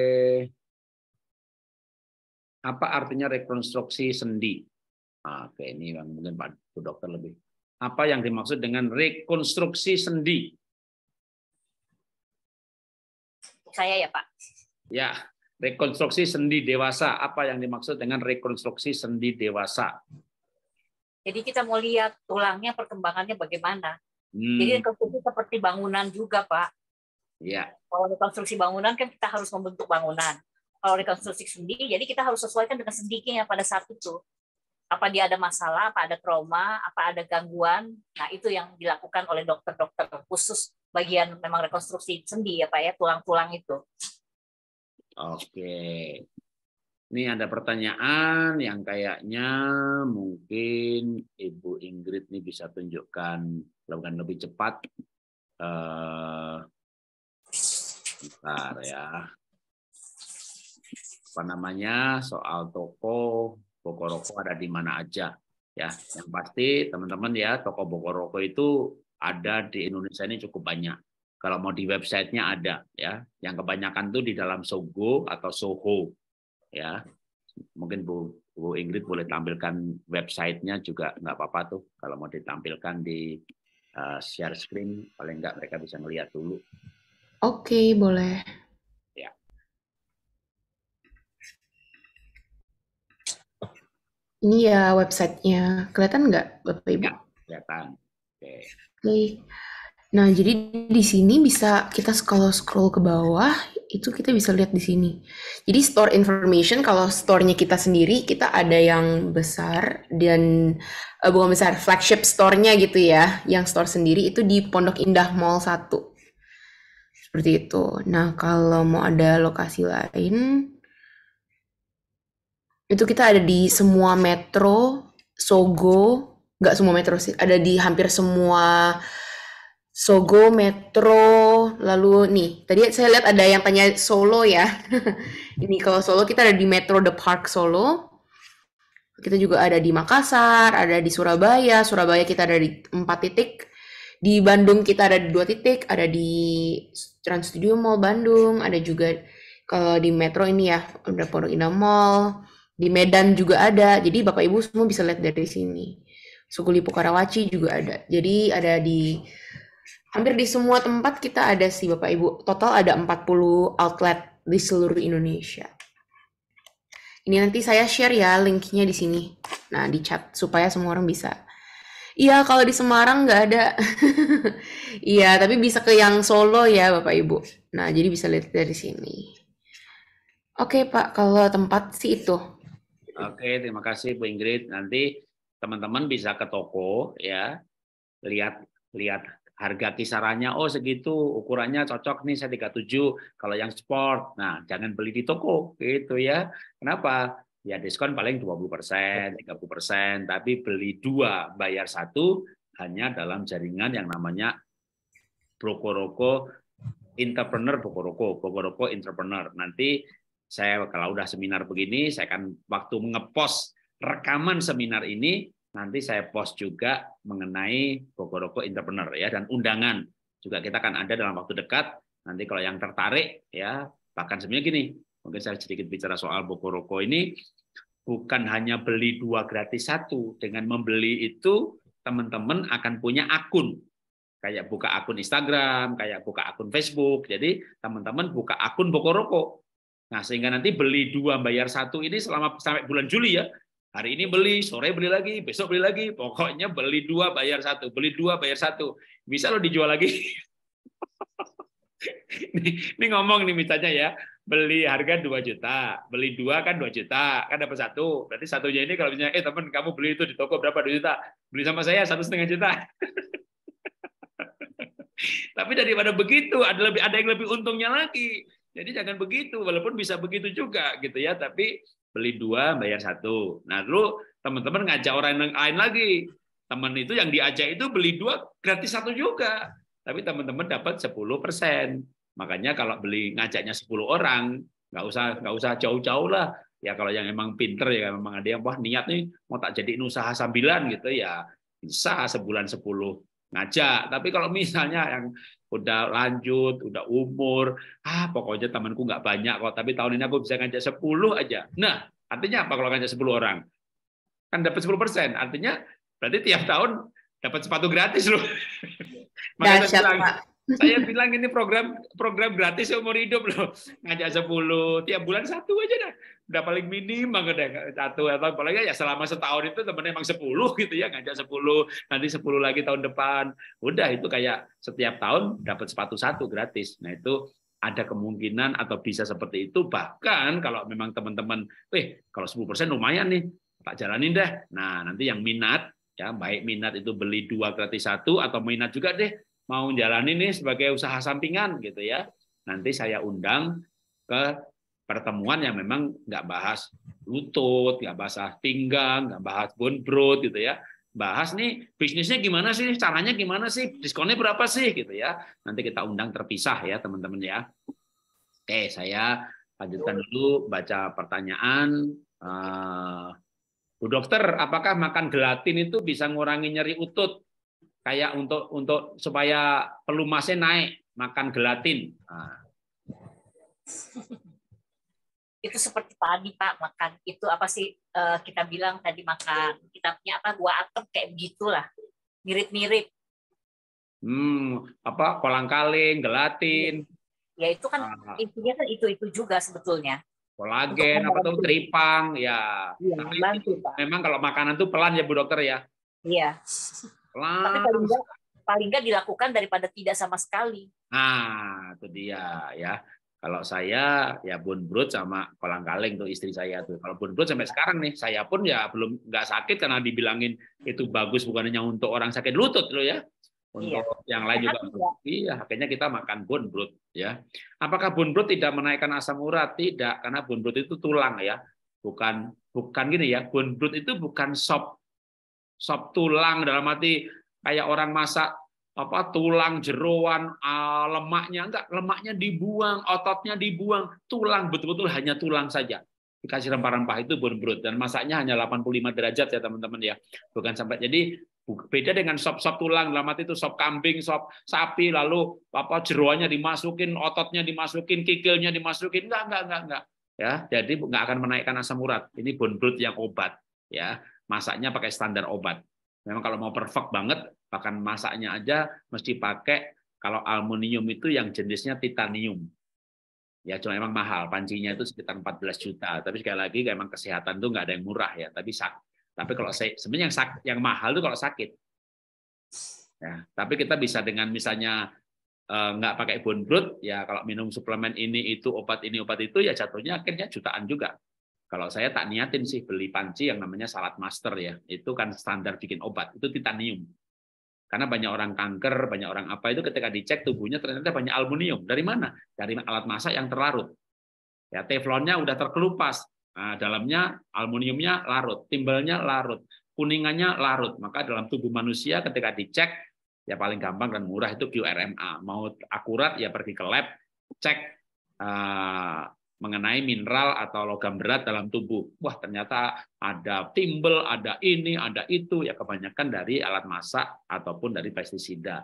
Apa artinya rekonstruksi sendi? Oke, ini yang mungkin Pak Bu Dokter lebih. Apa yang dimaksud dengan rekonstruksi sendi? Saya ya, Pak. Ya, rekonstruksi sendi dewasa. Apa yang dimaksud dengan rekonstruksi sendi dewasa?
Jadi kita mau lihat tulangnya perkembangannya bagaimana. Hmm. Jadi rekonstruksi seperti bangunan juga, Pak. Iya. Kalau rekonstruksi bangunan kan kita harus membentuk bangunan. Kalau rekonstruksi sendi, jadi kita harus sesuaikan dengan sendinya pada saat itu. Apa dia ada masalah, apa ada trauma, apa ada gangguan. Nah, itu yang dilakukan oleh dokter-dokter khusus bagian memang rekonstruksi sendi ya Pak ya, tulang-tulang itu.
Oke. Ini ada pertanyaan yang kayaknya mungkin Ibu Ingrid ini bisa tunjukkan, lakukan lebih cepat. Uh, bentar ya. Apa namanya soal toko Boko Roko ada di mana aja ya. Yang pasti teman-teman ya toko Boko Roko itu ada di Indonesia ini cukup banyak. Kalau mau di websitenya ada ya. Yang kebanyakan tuh di dalam Sogo atau Soho ya mungkin Bu, Bu Ingrid boleh tampilkan websitenya juga nggak apa-apa tuh kalau mau ditampilkan di uh, share screen paling nggak mereka bisa melihat dulu.
Oke okay, boleh. Ya. Ini ya websitenya kelihatan nggak Bapak Ibu? Ya,
kelihatan. Oke. Okay.
Okay. Nah, jadi di sini bisa kita kalau scroll ke bawah itu kita bisa lihat di sini. Jadi store information kalau store-nya kita sendiri kita ada yang besar dan eh, bukan besar flagship store-nya gitu ya, yang store sendiri itu di Pondok Indah Mall 1. Seperti itu. Nah, kalau mau ada lokasi lain itu kita ada di semua metro, Sogo, nggak semua metro sih, ada di hampir semua Sogo, Metro, lalu nih, tadi saya lihat ada yang tanya Solo ya. Ini kalau Solo kita ada di Metro The Park Solo. Kita juga ada di Makassar, ada di Surabaya. Surabaya kita ada di empat titik. Di Bandung kita ada di dua titik, ada di Trans Studio Mall Bandung, ada juga kalau di Metro ini ya, ada Pondok Indah Mall. Di Medan juga ada. Jadi Bapak Ibu semua bisa lihat dari sini. Suku Lipo Karawaci juga ada. Jadi ada di hampir di semua tempat kita ada sih Bapak Ibu. Total ada 40 outlet di seluruh Indonesia. Ini nanti saya share ya linknya di sini. Nah, di chat supaya semua orang bisa. Iya, kalau di Semarang nggak ada. Iya, tapi bisa ke yang Solo ya Bapak Ibu. Nah, jadi bisa lihat dari sini. Oke Pak, kalau tempat sih itu.
Oke, terima kasih Bu Ingrid. Nanti teman-teman bisa ke toko ya, lihat lihat harga kisarannya oh segitu ukurannya cocok nih saya 37 kalau yang sport nah jangan beli di toko gitu ya kenapa ya diskon paling 20% 30% tapi beli dua bayar satu hanya dalam jaringan yang namanya Brokoroko Entrepreneur Brokoroko Brokoroko Entrepreneur nanti saya kalau udah seminar begini saya akan waktu ngepost rekaman seminar ini Nanti saya post juga mengenai Bogoroko Entrepreneur ya dan undangan juga kita akan ada dalam waktu dekat. Nanti kalau yang tertarik ya bahkan sebenarnya gini, mungkin saya sedikit bicara soal Bogoroko ini bukan hanya beli dua gratis satu dengan membeli itu teman-teman akan punya akun kayak buka akun Instagram, kayak buka akun Facebook. Jadi teman-teman buka akun Bokoroko. Nah, sehingga nanti beli dua bayar satu ini selama sampai bulan Juli ya, Hari ini beli, sore beli lagi, besok beli lagi. Pokoknya beli dua bayar satu, beli dua bayar satu. Bisa lo dijual lagi. ini, ngomong nih misalnya ya, beli harga 2 juta, beli dua kan 2 juta, kan dapat satu. Berarti satunya ini kalau misalnya, eh teman kamu beli itu di toko berapa 2 juta? Beli sama saya satu setengah juta. Tapi daripada begitu, ada lebih ada yang lebih untungnya lagi. Jadi jangan begitu, walaupun bisa begitu juga gitu ya, tapi beli dua bayar satu. Nah lu teman-teman ngajak orang lain lagi. Teman itu yang diajak itu beli dua gratis satu juga. Tapi teman-teman dapat 10 persen. Makanya kalau beli ngajaknya 10 orang, nggak usah nggak usah jauh-jauh lah. Ya kalau yang emang pinter ya memang ada yang wah niat nih mau tak jadi usaha sambilan gitu ya bisa sebulan sepuluh ngajak. Tapi kalau misalnya yang udah lanjut, udah umur, ah pokoknya temanku nggak banyak kok, tapi tahun ini aku bisa ngajak 10 aja. Nah, artinya apa kalau ngajak 10 orang? Kan dapat 10 persen, artinya berarti tiap tahun dapat sepatu gratis loh. Makanya saya bilang, saya bilang ini program program gratis seumur hidup loh. Ngajak 10, tiap bulan satu aja dah udah paling minim banget deh satu atau paling ya selama setahun itu temennya emang sepuluh gitu ya ngajak sepuluh nanti sepuluh lagi tahun depan udah itu kayak setiap tahun dapat sepatu satu gratis nah itu ada kemungkinan atau bisa seperti itu bahkan kalau memang teman-teman eh kalau 10% lumayan nih tak jalanin deh nah nanti yang minat ya baik minat itu beli dua gratis satu atau minat juga deh mau jalanin nih sebagai usaha sampingan gitu ya nanti saya undang ke pertemuan yang memang nggak bahas lutut, nggak bahas pinggang, nggak bahas bone broth gitu ya. Bahas nih bisnisnya gimana sih, caranya gimana sih, diskonnya berapa sih gitu ya. Nanti kita undang terpisah ya teman-teman ya. Oke, saya lanjutkan dulu baca pertanyaan. Eh, Bu dokter, apakah makan gelatin itu bisa mengurangi nyeri utut? Kayak untuk untuk supaya pelumasnya naik, makan gelatin. Nah
itu
seperti tadi Pak makan itu apa sih uh, kita bilang tadi makan kitabnya apa gua atap kayak begitulah mirip-mirip
hmm apa kolang kaling gelatin
ya itu kan ah. intinya kan itu itu juga sebetulnya
kolagen apa tuh teripang ya, ya Tapi bantu, Pak. memang kalau makanan tuh pelan ya Bu dokter ya
iya pelan Tapi paling enggak, paling enggak dilakukan daripada tidak sama sekali
nah itu dia ya kalau saya ya bonbrot sama kolang kaling tuh istri saya tuh. Kalau bonbrot sampai sekarang nih, saya pun ya belum nggak sakit karena dibilangin itu bagus bukan hanya untuk orang sakit lutut loh ya. Untuk iya. yang lain juga. Iya, akhirnya kita makan bonbrot ya. Apakah bonbrot tidak menaikkan asam urat? Tidak, karena bonbrot itu tulang ya. Bukan bukan gini ya. Bonbrot itu bukan sop sop tulang dalam arti kayak orang masak apa tulang jeroan ah, lemaknya enggak lemaknya dibuang ototnya dibuang tulang betul-betul hanya tulang saja dikasih rempah-rempah itu brut dan masaknya hanya 85 derajat ya teman-teman ya bukan sampai jadi beda dengan sop-sop tulang dalam arti itu sop kambing sop sapi lalu apa jeruannya dimasukin ototnya dimasukin kikilnya dimasukin enggak enggak enggak enggak ya jadi enggak akan menaikkan asam urat ini bone brut yang obat ya masaknya pakai standar obat memang kalau mau perfect banget Bahkan masaknya aja mesti pakai kalau aluminium itu yang jenisnya titanium. Ya cuma emang mahal, pancinya itu sekitar 14 juta. Tapi sekali lagi emang kesehatan itu nggak ada yang murah ya. Tapi sak, tapi kalau saya sebenarnya yang, sak, yang mahal itu kalau sakit. Ya, tapi kita bisa dengan misalnya eh, nggak pakai bone growth ya kalau minum suplemen ini itu obat ini obat itu ya jatuhnya akhirnya jutaan juga. Kalau saya tak niatin sih beli panci yang namanya salad master ya, itu kan standar bikin obat, itu titanium. Karena banyak orang kanker, banyak orang apa itu ketika dicek tubuhnya ternyata banyak aluminium. Dari mana? Dari alat masak yang terlarut. Ya, teflonnya udah terkelupas. Nah, dalamnya aluminiumnya larut, timbalnya larut, kuningannya larut. Maka dalam tubuh manusia ketika dicek ya paling gampang dan murah itu QRMA. Mau akurat ya pergi ke lab, cek eh, mengenai mineral atau logam berat dalam tubuh. Wah, ternyata ada timbel, ada ini, ada itu, ya kebanyakan dari alat masak ataupun dari pestisida.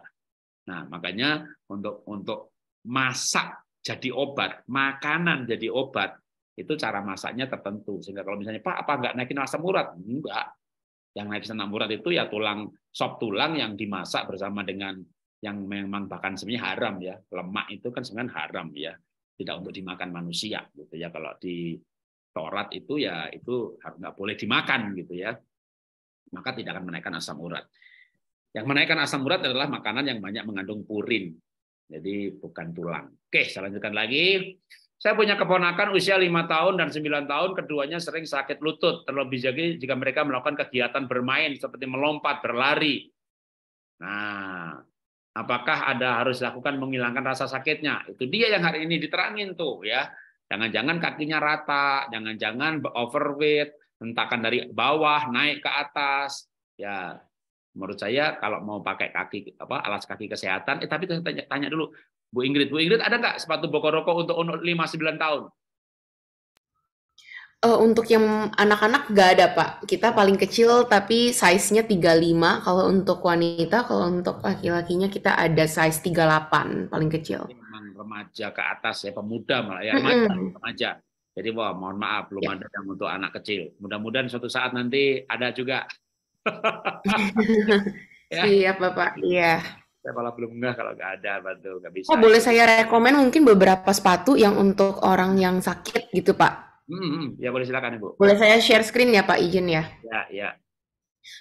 Nah, makanya untuk untuk masak jadi obat, makanan jadi obat, itu cara masaknya tertentu. Sehingga kalau misalnya, Pak, apa nggak naikin asam urat? Enggak. Yang naikin asam urat itu ya tulang, sop tulang yang dimasak bersama dengan yang memang bahkan sebenarnya haram ya. Lemak itu kan sebenarnya haram ya tidak untuk dimakan manusia gitu ya kalau di Torat itu ya itu harus nggak boleh dimakan gitu ya maka tidak akan menaikkan asam urat yang menaikkan asam urat adalah makanan yang banyak mengandung purin jadi bukan tulang oke saya lanjutkan lagi saya punya keponakan usia lima tahun dan 9 tahun, keduanya sering sakit lutut, terlebih lagi jika mereka melakukan kegiatan bermain seperti melompat, berlari. Nah, apakah ada harus dilakukan menghilangkan rasa sakitnya? Itu dia yang hari ini diterangin tuh ya. Jangan-jangan kakinya rata, jangan-jangan overweight, hentakan dari bawah naik ke atas. Ya, menurut saya kalau mau pakai kaki apa alas kaki kesehatan, eh tapi tanya, tanya dulu Bu Ingrid, Bu Ingrid ada nggak sepatu Bokoroko untuk umur sembilan tahun?
Uh, untuk yang anak-anak gak ada, Pak. Kita paling kecil tapi size-nya 35, kalau untuk wanita, kalau untuk laki-lakinya kita ada size 38 paling kecil.
Memang remaja ke atas ya, pemuda malah ya, remaja, remaja. Jadi wah mohon maaf belum yeah. ada yang untuk anak kecil. Mudah-mudahan suatu saat nanti ada juga. Ya. Siap, Bapak, iya. Saya malah belum enggak kalau nggak ada, bantu nggak bisa. Oh, boleh saya
rekomen mungkin beberapa sepatu yang untuk orang yang sakit gitu, Pak.
Hmm, hmm, ya boleh silakan Ibu. Boleh
saya share screen ya Pak izin ya? Ya, ya.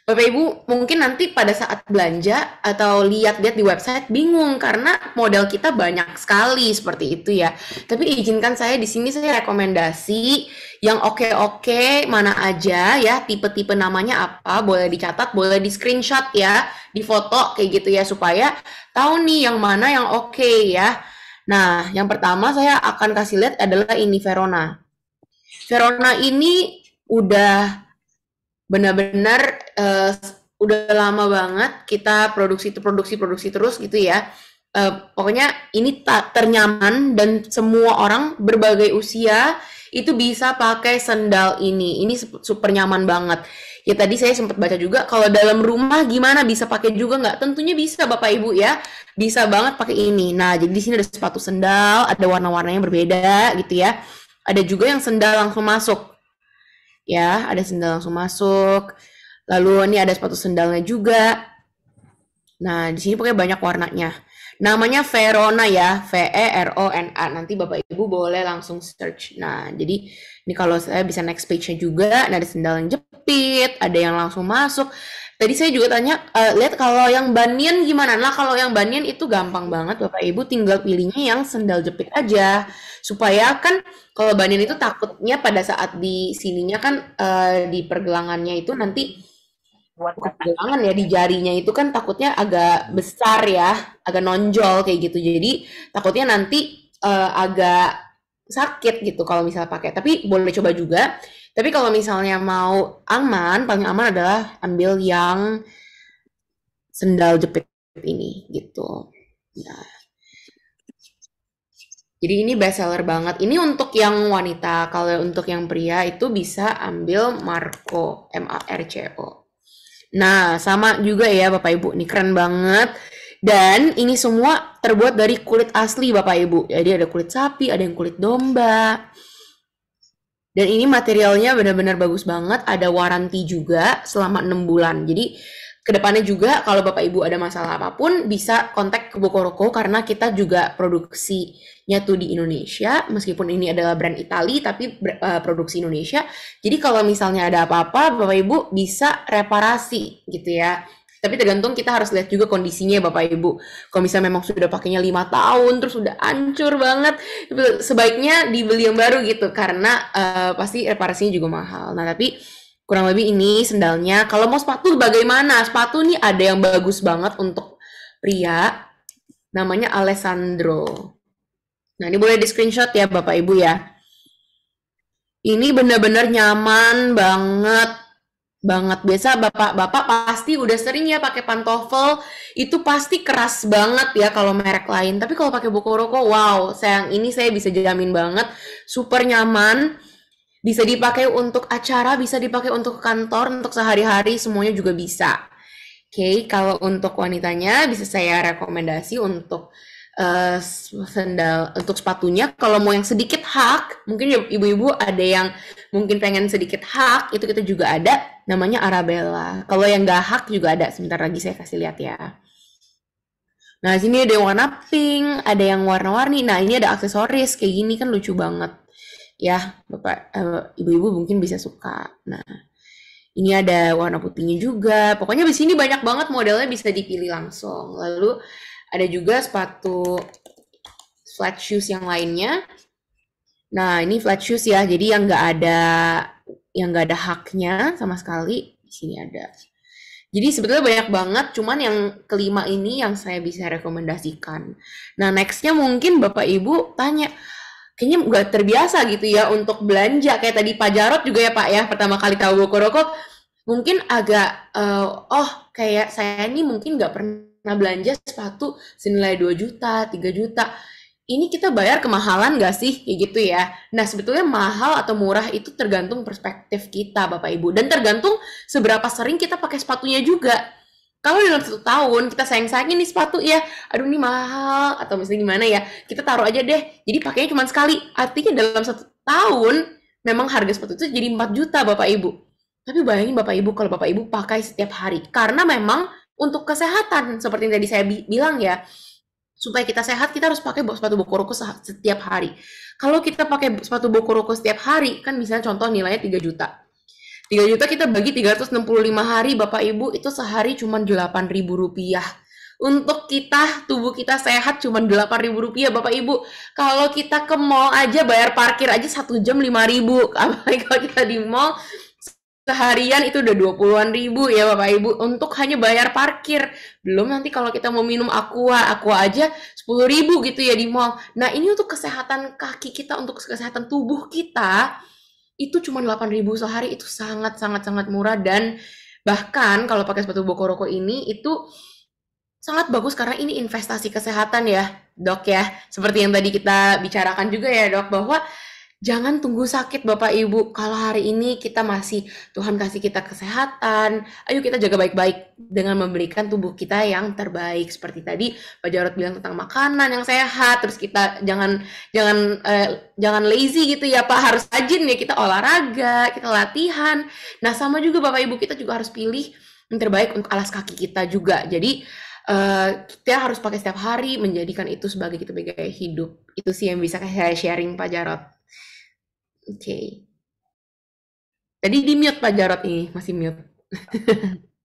Bapak Ibu mungkin nanti pada saat belanja atau lihat-lihat di website bingung karena model kita banyak sekali seperti itu ya. Tapi izinkan saya di sini saya rekomendasi yang oke-oke mana aja ya, tipe-tipe namanya apa, boleh dicatat, boleh di screenshot ya, di foto kayak gitu ya supaya tahu nih yang mana yang oke ya. Nah, yang pertama saya akan kasih lihat adalah ini Verona. Verona ini udah benar-benar uh, udah lama banget kita produksi itu produksi produksi terus gitu ya. Uh, pokoknya ini tak ternyaman dan semua orang berbagai usia itu bisa pakai sendal ini. Ini super nyaman banget. Ya tadi saya sempat baca juga kalau dalam rumah gimana bisa pakai juga nggak? Tentunya bisa Bapak Ibu ya. Bisa banget pakai ini. Nah, jadi di sini ada sepatu sendal, ada warna warna yang berbeda gitu ya. Ada juga yang sendal langsung masuk. Ya, ada sendal langsung masuk. Lalu ini ada sepatu sendalnya juga. Nah, di sini pokoknya banyak warnanya. Namanya Verona ya, V E R O N A. Nanti Bapak Ibu boleh langsung search. Nah, jadi ini kalau saya bisa next page-nya juga, nah ada sendal yang jepit, ada yang langsung masuk. Tadi saya juga tanya, uh, lihat kalau yang banian gimana? Nah, kalau yang banian itu gampang banget Bapak Ibu tinggal pilihnya yang sendal jepit aja supaya kan kalau banin itu takutnya pada saat di sininya kan uh, di pergelangannya itu nanti buat pergelangan ya di jarinya itu kan takutnya agak besar ya agak nonjol kayak gitu jadi takutnya nanti uh, agak sakit gitu kalau misalnya pakai tapi boleh coba juga tapi kalau misalnya mau aman paling aman adalah ambil yang sendal jepit ini gitu nah. Jadi ini bestseller banget. Ini untuk yang wanita. Kalau untuk yang pria itu bisa ambil Marco M A R C O. Nah, sama juga ya Bapak Ibu. Ini keren banget. Dan ini semua terbuat dari kulit asli Bapak Ibu. Jadi ada kulit sapi, ada yang kulit domba. Dan ini materialnya benar-benar bagus banget. Ada waranti juga selama 6 bulan. Jadi Kedepannya juga kalau Bapak Ibu ada masalah apapun bisa kontak ke Bokoroko karena kita juga produksinya tuh di Indonesia meskipun ini adalah brand Italia tapi uh, produksi Indonesia. Jadi kalau misalnya ada apa-apa Bapak Ibu bisa reparasi gitu ya. Tapi tergantung kita harus lihat juga kondisinya Bapak Ibu. Kalau misalnya memang sudah pakainya lima tahun terus sudah hancur banget, sebaiknya dibeli yang baru gitu karena uh, pasti reparasinya juga mahal. Nah, tapi kurang lebih ini sendalnya. Kalau mau sepatu bagaimana? Sepatu nih ada yang bagus banget untuk pria. Namanya Alessandro. Nah, ini boleh di screenshot ya Bapak Ibu ya. Ini benar-benar nyaman banget banget biasa bapak-bapak pasti udah sering ya pakai pantofel itu pasti keras banget ya kalau merek lain tapi kalau pakai Bokoroko wow sayang ini saya bisa jamin banget super nyaman bisa dipakai untuk acara, bisa dipakai untuk kantor, untuk sehari-hari, semuanya juga bisa. Oke, okay, kalau untuk wanitanya bisa saya rekomendasi untuk uh, sendal untuk sepatunya. Kalau mau yang sedikit hak, mungkin ya, ibu-ibu ada yang mungkin pengen sedikit hak, itu kita juga ada namanya Arabella. Kalau yang nggak hak juga ada. Sebentar lagi saya kasih lihat ya. Nah, sini ada yang warna pink, ada yang warna-warni. Nah, ini ada aksesoris kayak gini kan lucu banget ya bapak eh, ibu-ibu uh, mungkin bisa suka. Nah ini ada warna putihnya juga. Pokoknya di sini banyak banget modelnya bisa dipilih langsung. Lalu ada juga sepatu flat shoes yang lainnya. Nah ini flat shoes ya, jadi yang nggak ada yang nggak ada haknya sama sekali di sini ada. Jadi sebetulnya banyak banget, cuman yang kelima ini yang saya bisa rekomendasikan. Nah nextnya mungkin bapak ibu tanya, kayaknya nggak terbiasa gitu ya untuk belanja kayak tadi Pak Jarot juga ya Pak ya pertama kali tahu buku rokok mungkin agak uh, oh kayak saya ini mungkin nggak pernah belanja sepatu senilai 2 juta 3 juta ini kita bayar kemahalan nggak sih kayak gitu ya nah sebetulnya mahal atau murah itu tergantung perspektif kita bapak ibu dan tergantung seberapa sering kita pakai sepatunya juga kalau dalam satu tahun kita sayang-sayangin nih sepatu ya, aduh ini mahal atau misalnya gimana ya, kita taruh aja deh. Jadi pakainya cuma sekali. Artinya dalam satu tahun memang harga sepatu itu jadi 4 juta Bapak Ibu. Tapi bayangin Bapak Ibu kalau Bapak Ibu pakai setiap hari. Karena memang untuk kesehatan seperti yang tadi saya bilang ya, supaya kita sehat kita harus pakai sepatu bokoroko setiap hari. Kalau kita pakai sepatu bokoroko setiap hari kan misalnya contoh nilainya 3 juta 3 juta kita bagi 365 hari Bapak Ibu itu sehari cuma 8 ribu rupiah. Untuk kita, tubuh kita sehat cuma 8 ribu rupiah Bapak Ibu. Kalau kita ke mall aja bayar parkir aja satu jam 5 ribu. Apalagi kalau kita di mall seharian itu udah 20-an ribu ya Bapak Ibu untuk hanya bayar parkir. Belum nanti kalau kita mau minum aqua, aqua aja 10 ribu gitu ya di mall. Nah ini untuk kesehatan kaki kita, untuk kesehatan tubuh kita, itu cuma 8.000 sehari itu sangat sangat sangat murah dan bahkan kalau pakai sepatu Bokoroko ini itu sangat bagus karena ini investasi kesehatan ya, Dok ya. Seperti yang tadi kita bicarakan juga ya, Dok, bahwa Jangan tunggu sakit Bapak Ibu. Kalau hari ini kita masih Tuhan kasih kita kesehatan, ayo kita jaga baik-baik dengan memberikan tubuh kita yang terbaik. Seperti tadi Pak Jarot bilang tentang makanan yang sehat, terus kita jangan jangan eh, jangan lazy gitu ya Pak, harus rajin ya kita olahraga, kita latihan. Nah, sama juga Bapak Ibu kita juga harus pilih yang terbaik untuk alas kaki kita juga. Jadi Uh, kita harus pakai setiap hari menjadikan itu sebagai kita sebagai hidup itu sih yang bisa saya sharing Pak Jarot. Oke. Okay. Tadi di mute Pak Jarot ini, masih mute.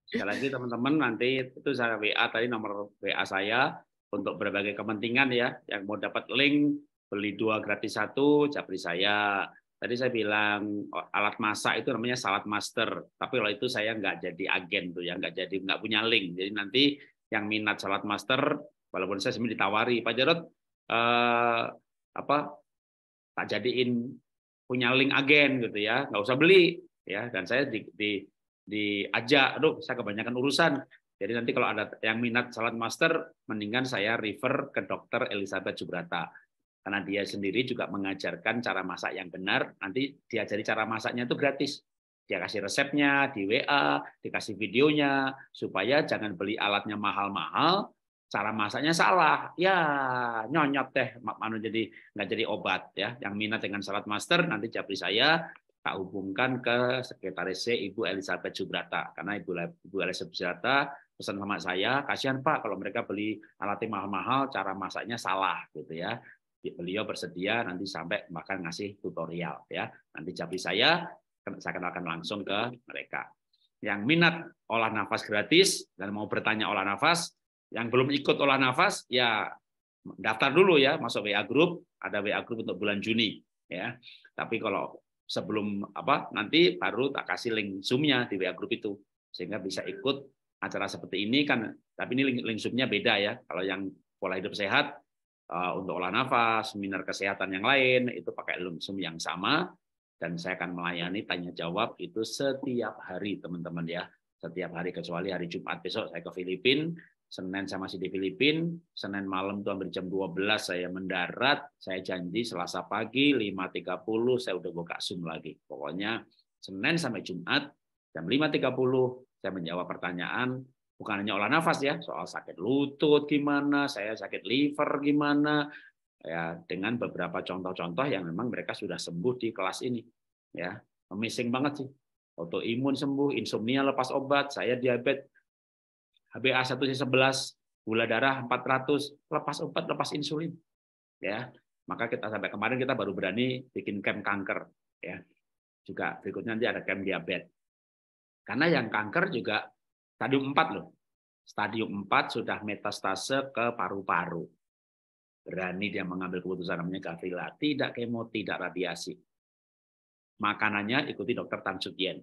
Sekali lagi teman-teman nanti itu saya WA tadi nomor WA saya untuk berbagai kepentingan ya yang mau dapat link beli dua gratis satu capri saya tadi saya bilang oh, alat masak itu namanya salad master tapi kalau itu saya nggak jadi agen tuh ya nggak jadi nggak punya link jadi nanti yang minat salad master walaupun saya sebenarnya ditawari pak Jarot eh, apa tak jadiin punya link agen gitu ya, nggak usah beli ya. Dan saya di, di diajak, aduh saya kebanyakan urusan. Jadi nanti kalau ada yang minat salat master, mendingan saya refer ke dokter Elizabeth Subrata. Karena dia sendiri juga mengajarkan cara masak yang benar. Nanti diajari cara masaknya itu gratis. Dia kasih resepnya di WA, dikasih videonya, supaya jangan beli alatnya mahal-mahal, cara masaknya salah. Ya, nyonyot teh makmanu jadi nggak jadi obat ya. Yang minat dengan salad master nanti capri saya tak hubungkan ke sekretaris saya Ibu Elizabeth Subrata karena Ibu Ibu Elizabeth Subrata pesan sama saya, kasihan Pak kalau mereka beli alatnya mahal-mahal cara masaknya salah gitu ya. Beliau bersedia nanti sampai bahkan ngasih tutorial ya. Nanti capri saya saya akan langsung ke mereka. Yang minat olah nafas gratis dan mau bertanya olah nafas, yang belum ikut olah nafas, ya daftar dulu ya, masuk WA grup ada WA grup untuk bulan Juni. ya. Tapi kalau sebelum apa nanti baru tak kasih link zoomnya di WA grup itu sehingga bisa ikut acara seperti ini kan tapi ini link, link zoom beda ya kalau yang pola hidup sehat eh, untuk olah nafas seminar kesehatan yang lain itu pakai link Zoom yang sama dan saya akan melayani tanya jawab itu setiap hari teman-teman ya setiap hari kecuali hari Jumat besok saya ke Filipina Senin saya masih di Filipina, Senin malam tuh hampir jam 12 saya mendarat, saya janji Selasa pagi 5.30 saya udah buka Zoom lagi. Pokoknya Senin sampai Jumat jam 5.30 saya menjawab pertanyaan bukan hanya olah nafas ya, soal sakit lutut gimana, saya sakit liver gimana, ya dengan beberapa contoh-contoh yang memang mereka sudah sembuh di kelas ini. Ya, amazing banget sih. Autoimun sembuh, insomnia lepas obat, saya diabetes HbA1c11, gula darah 400, lepas obat, lepas insulin. Ya, maka kita sampai kemarin kita baru berani bikin camp kanker. Ya, juga berikutnya nanti ada camp diabetes. Karena yang kanker juga stadium 4 loh. Stadium 4 sudah metastase ke paru-paru. Berani dia mengambil keputusan namanya Gavrila. Tidak kemo, tidak radiasi makanannya ikuti dokter Tan Sukien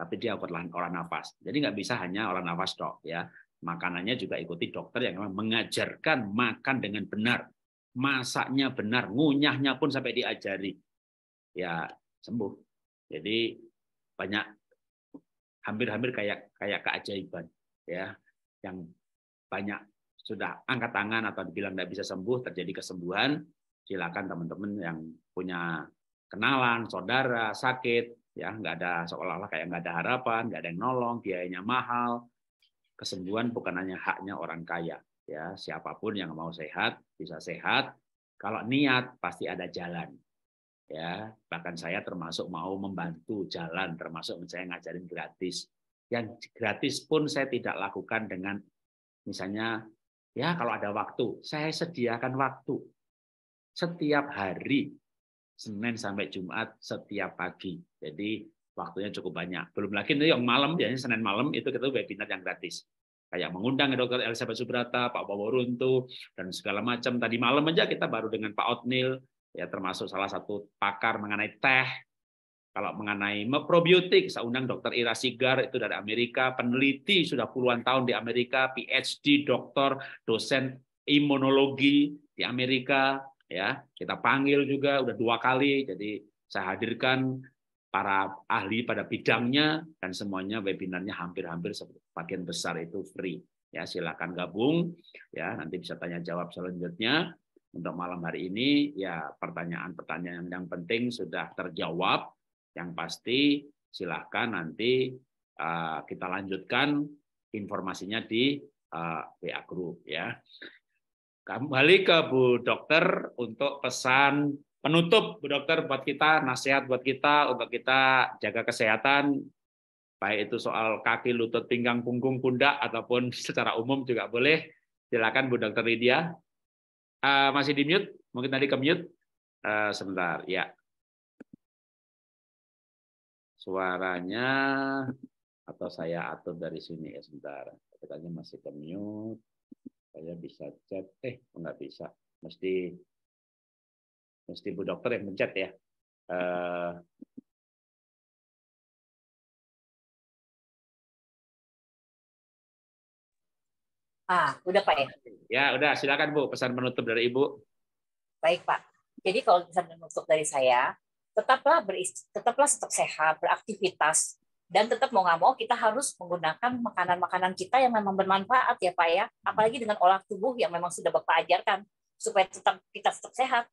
tapi dia orang, orang nafas. Jadi nggak bisa hanya orang nafas dok ya. Makanannya juga ikuti dokter yang memang mengajarkan makan dengan benar, masaknya benar, ngunyahnya pun sampai diajari. Ya sembuh. Jadi banyak hampir-hampir kayak kayak keajaiban ya yang banyak sudah angkat tangan atau dibilang tidak bisa sembuh terjadi kesembuhan silakan teman-teman yang punya kenalan saudara sakit ya nggak ada seolah-olah kayak nggak ada harapan nggak ada yang nolong biayanya mahal kesembuhan bukan hanya haknya orang kaya ya siapapun yang mau sehat bisa sehat kalau niat pasti ada jalan ya bahkan saya termasuk mau membantu jalan termasuk saya ngajarin gratis yang gratis pun saya tidak lakukan dengan misalnya ya kalau ada waktu saya sediakan waktu setiap hari Senin sampai Jumat setiap pagi. Jadi waktunya cukup banyak. Belum lagi nanti yang malam, biasanya Senin malam itu kita webinar yang gratis. Kayak mengundang Dr. Elizabeth Subrata, Pak Runtu, dan segala macam. Tadi malam aja kita baru dengan Pak Otnil, ya termasuk salah satu pakar mengenai teh. Kalau mengenai probiotik, saya undang Dr. Ira Sigar, itu dari Amerika, peneliti sudah puluhan tahun di Amerika, PhD, dokter, dosen imunologi di Amerika, ya kita panggil juga udah dua kali jadi saya hadirkan para ahli pada bidangnya dan semuanya webinarnya hampir-hampir sebagian besar itu free ya silakan gabung ya nanti bisa tanya jawab selanjutnya untuk malam hari ini ya pertanyaan-pertanyaan yang penting sudah terjawab yang pasti silahkan nanti uh, kita lanjutkan informasinya di uh, eh, WA group ya Kembali ke Bu Dokter untuk pesan penutup Bu Dokter buat kita, nasihat buat kita untuk kita jaga kesehatan, baik itu soal kaki, lutut, pinggang, punggung, pundak, ataupun secara umum juga boleh. Silakan Bu Dokter Lydia. Uh, masih di mute? Mungkin tadi ke mute? Uh, sebentar, ya. Suaranya atau saya atur dari sini ya sebentar. Katanya masih ke mute saya bisa chat eh nggak bisa mesti mesti bu dokter yang mencet ya uh,
ah udah pak ya
ya udah silakan bu pesan menutup dari ibu
baik pak jadi kalau pesan menutup dari saya tetaplah beris tetaplah tetap sehat beraktivitas dan tetap mau nggak mau kita harus menggunakan makanan-makanan kita yang memang bermanfaat ya Pak ya apalagi dengan olah tubuh yang memang sudah Bapak ajarkan supaya tetap kita tetap sehat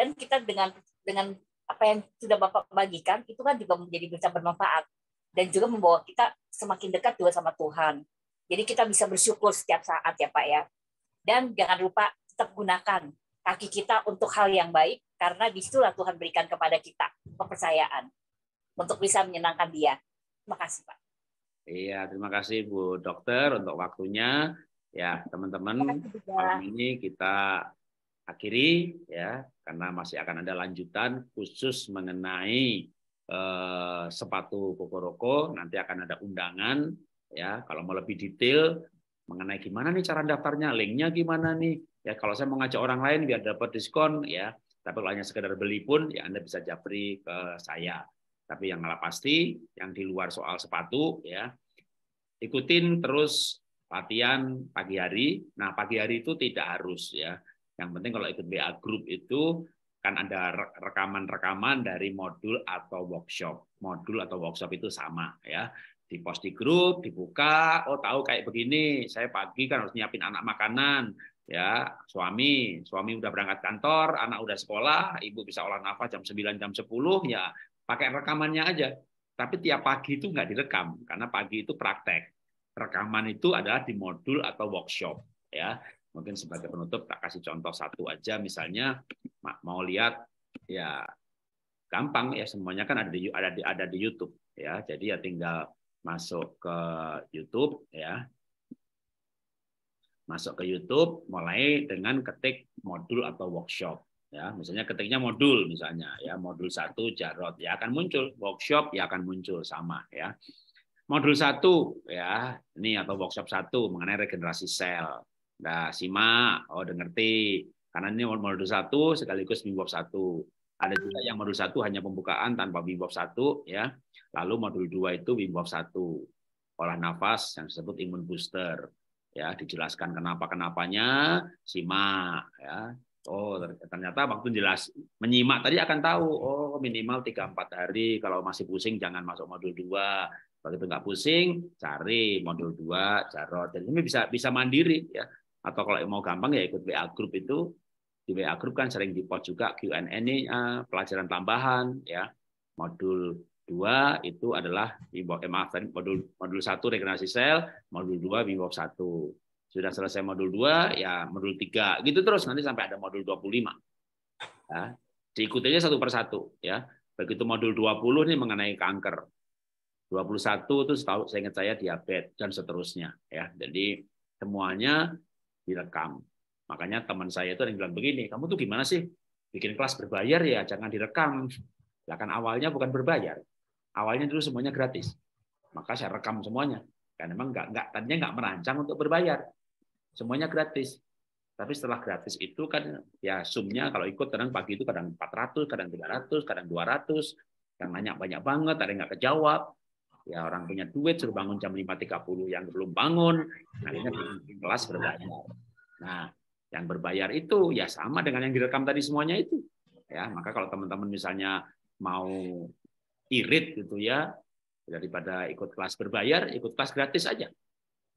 dan kita dengan dengan apa yang sudah Bapak bagikan itu kan juga menjadi bisa bermanfaat dan juga membawa kita semakin dekat juga sama Tuhan jadi kita bisa bersyukur setiap saat ya Pak ya dan jangan lupa tetap gunakan kaki kita untuk hal yang baik karena disitulah Tuhan berikan kepada kita kepercayaan untuk bisa menyenangkan dia Terima kasih Pak.
Iya, terima kasih Bu Dokter untuk waktunya. Ya, teman-teman, malam ini kita akhiri ya karena masih akan ada lanjutan khusus mengenai eh, sepatu kokoroko nanti akan ada undangan ya kalau mau lebih detail mengenai gimana nih cara daftarnya linknya gimana nih ya kalau saya mau ngajak orang lain biar dapat diskon ya tapi kalau hanya sekedar beli pun ya anda bisa japri ke saya tapi yang malah pasti, yang di luar soal sepatu, ya ikutin terus latihan pagi hari. Nah, pagi hari itu tidak harus ya. Yang penting kalau ikut BA Group itu kan ada rekaman-rekaman dari modul atau workshop. Modul atau workshop itu sama ya. Di post di grup, dibuka, oh tahu kayak begini, saya pagi kan harus nyiapin anak makanan, ya suami suami udah berangkat kantor anak udah sekolah ibu bisa olah nafas jam 9 jam 10 ya pakai rekamannya aja. Tapi tiap pagi itu nggak direkam karena pagi itu praktek. Rekaman itu adalah di modul atau workshop ya. Mungkin sebagai penutup tak kasih contoh satu aja misalnya mau lihat ya gampang ya semuanya kan ada di ada di ada di YouTube ya. Jadi ya tinggal masuk ke YouTube ya. Masuk ke YouTube mulai dengan ketik modul atau workshop ya misalnya ketiknya modul misalnya ya modul satu jarod ya akan muncul workshop ya akan muncul sama ya modul satu ya ini atau workshop satu mengenai regenerasi sel nah simak oh udah ngerti karena ini modul satu sekaligus bimbab satu ada juga yang modul satu hanya pembukaan tanpa bimbab satu ya lalu modul dua itu bimbab satu olah nafas yang disebut imun booster ya dijelaskan kenapa kenapanya simak ya Oh, ternyata waktu jelas menyimak tadi akan tahu, oh minimal 3 4 hari kalau masih pusing jangan masuk modul 2. Kalau itu nggak pusing, cari modul 2, jarot. Jadi ini bisa bisa mandiri ya. Atau kalau mau gampang ya ikut WA grup itu. Di WA grup kan sering di post juga Q&A eh, pelajaran tambahan ya. Modul dua itu adalah eh, maaf tadi modul modul 1 regenerasi sel, modul 2 bimbing satu sudah selesai modul 2, ya modul 3. Gitu terus nanti sampai ada modul 25. Ya, diikutinya satu persatu. ya. Begitu modul 20 ini mengenai kanker. 21 itu setahu saya ingat saya diabetes dan seterusnya ya. Jadi semuanya direkam. Makanya teman saya itu yang bilang begini, kamu tuh gimana sih? Bikin kelas berbayar ya, jangan direkam. Ya kan awalnya bukan berbayar. Awalnya dulu semuanya gratis. Maka saya rekam semuanya. Karena memang nggak nggak tadinya nggak merancang untuk berbayar, semuanya gratis. Tapi setelah gratis itu kan ya sumnya kalau ikut kadang pagi itu kadang 400, kadang 300, kadang 200, yang nanya banyak banget, ada yang nggak kejawab. Ya orang punya duit suruh bangun jam 5.30 yang belum bangun, akhirnya kelas berbayar. Nah, yang berbayar itu ya sama dengan yang direkam tadi semuanya itu. Ya, maka kalau teman-teman misalnya mau irit gitu ya, daripada ikut kelas berbayar, ikut kelas gratis aja.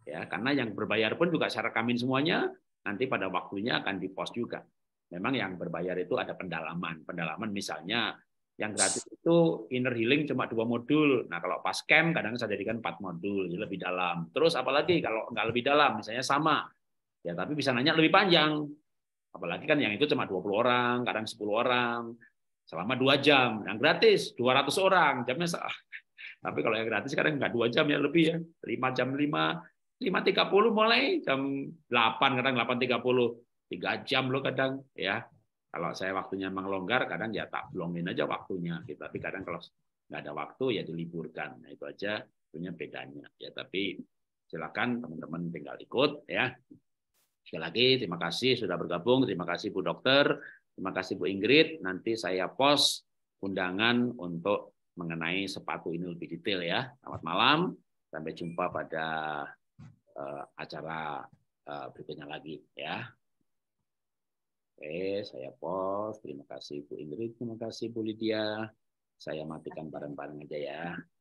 Ya, karena yang berbayar pun juga saya rekamin semuanya, nanti pada waktunya akan di-post juga. Memang yang berbayar itu ada pendalaman. Pendalaman misalnya yang gratis itu inner healing cuma dua modul. Nah kalau pas camp kadang saya jadikan empat modul, jadi lebih dalam. Terus apalagi kalau nggak lebih dalam, misalnya sama. Ya tapi bisa nanya lebih panjang. Apalagi kan yang itu cuma 20 orang, kadang 10 orang, selama dua jam. Yang gratis 200 orang, jamnya tapi kalau yang gratis kadang nggak dua jam ya lebih ya, lima jam lima, lima tiga puluh mulai jam delapan kadang delapan tiga puluh, tiga jam loh kadang ya. Kalau saya waktunya memang longgar, kadang ya tak blongin aja waktunya. Gitu. Tapi kadang kalau nggak ada waktu ya diliburkan. Nah itu aja punya bedanya. Ya tapi silakan teman-teman tinggal ikut ya. Sekali lagi terima kasih sudah bergabung, terima kasih Bu Dokter, terima kasih Bu Ingrid. Nanti saya post undangan untuk mengenai sepatu ini lebih detail ya. Selamat malam, sampai jumpa pada uh, acara uh, berikutnya lagi ya. Oke, saya pos. Terima kasih Bu Indri, terima kasih Bu Lydia. Saya matikan bareng-bareng
aja ya.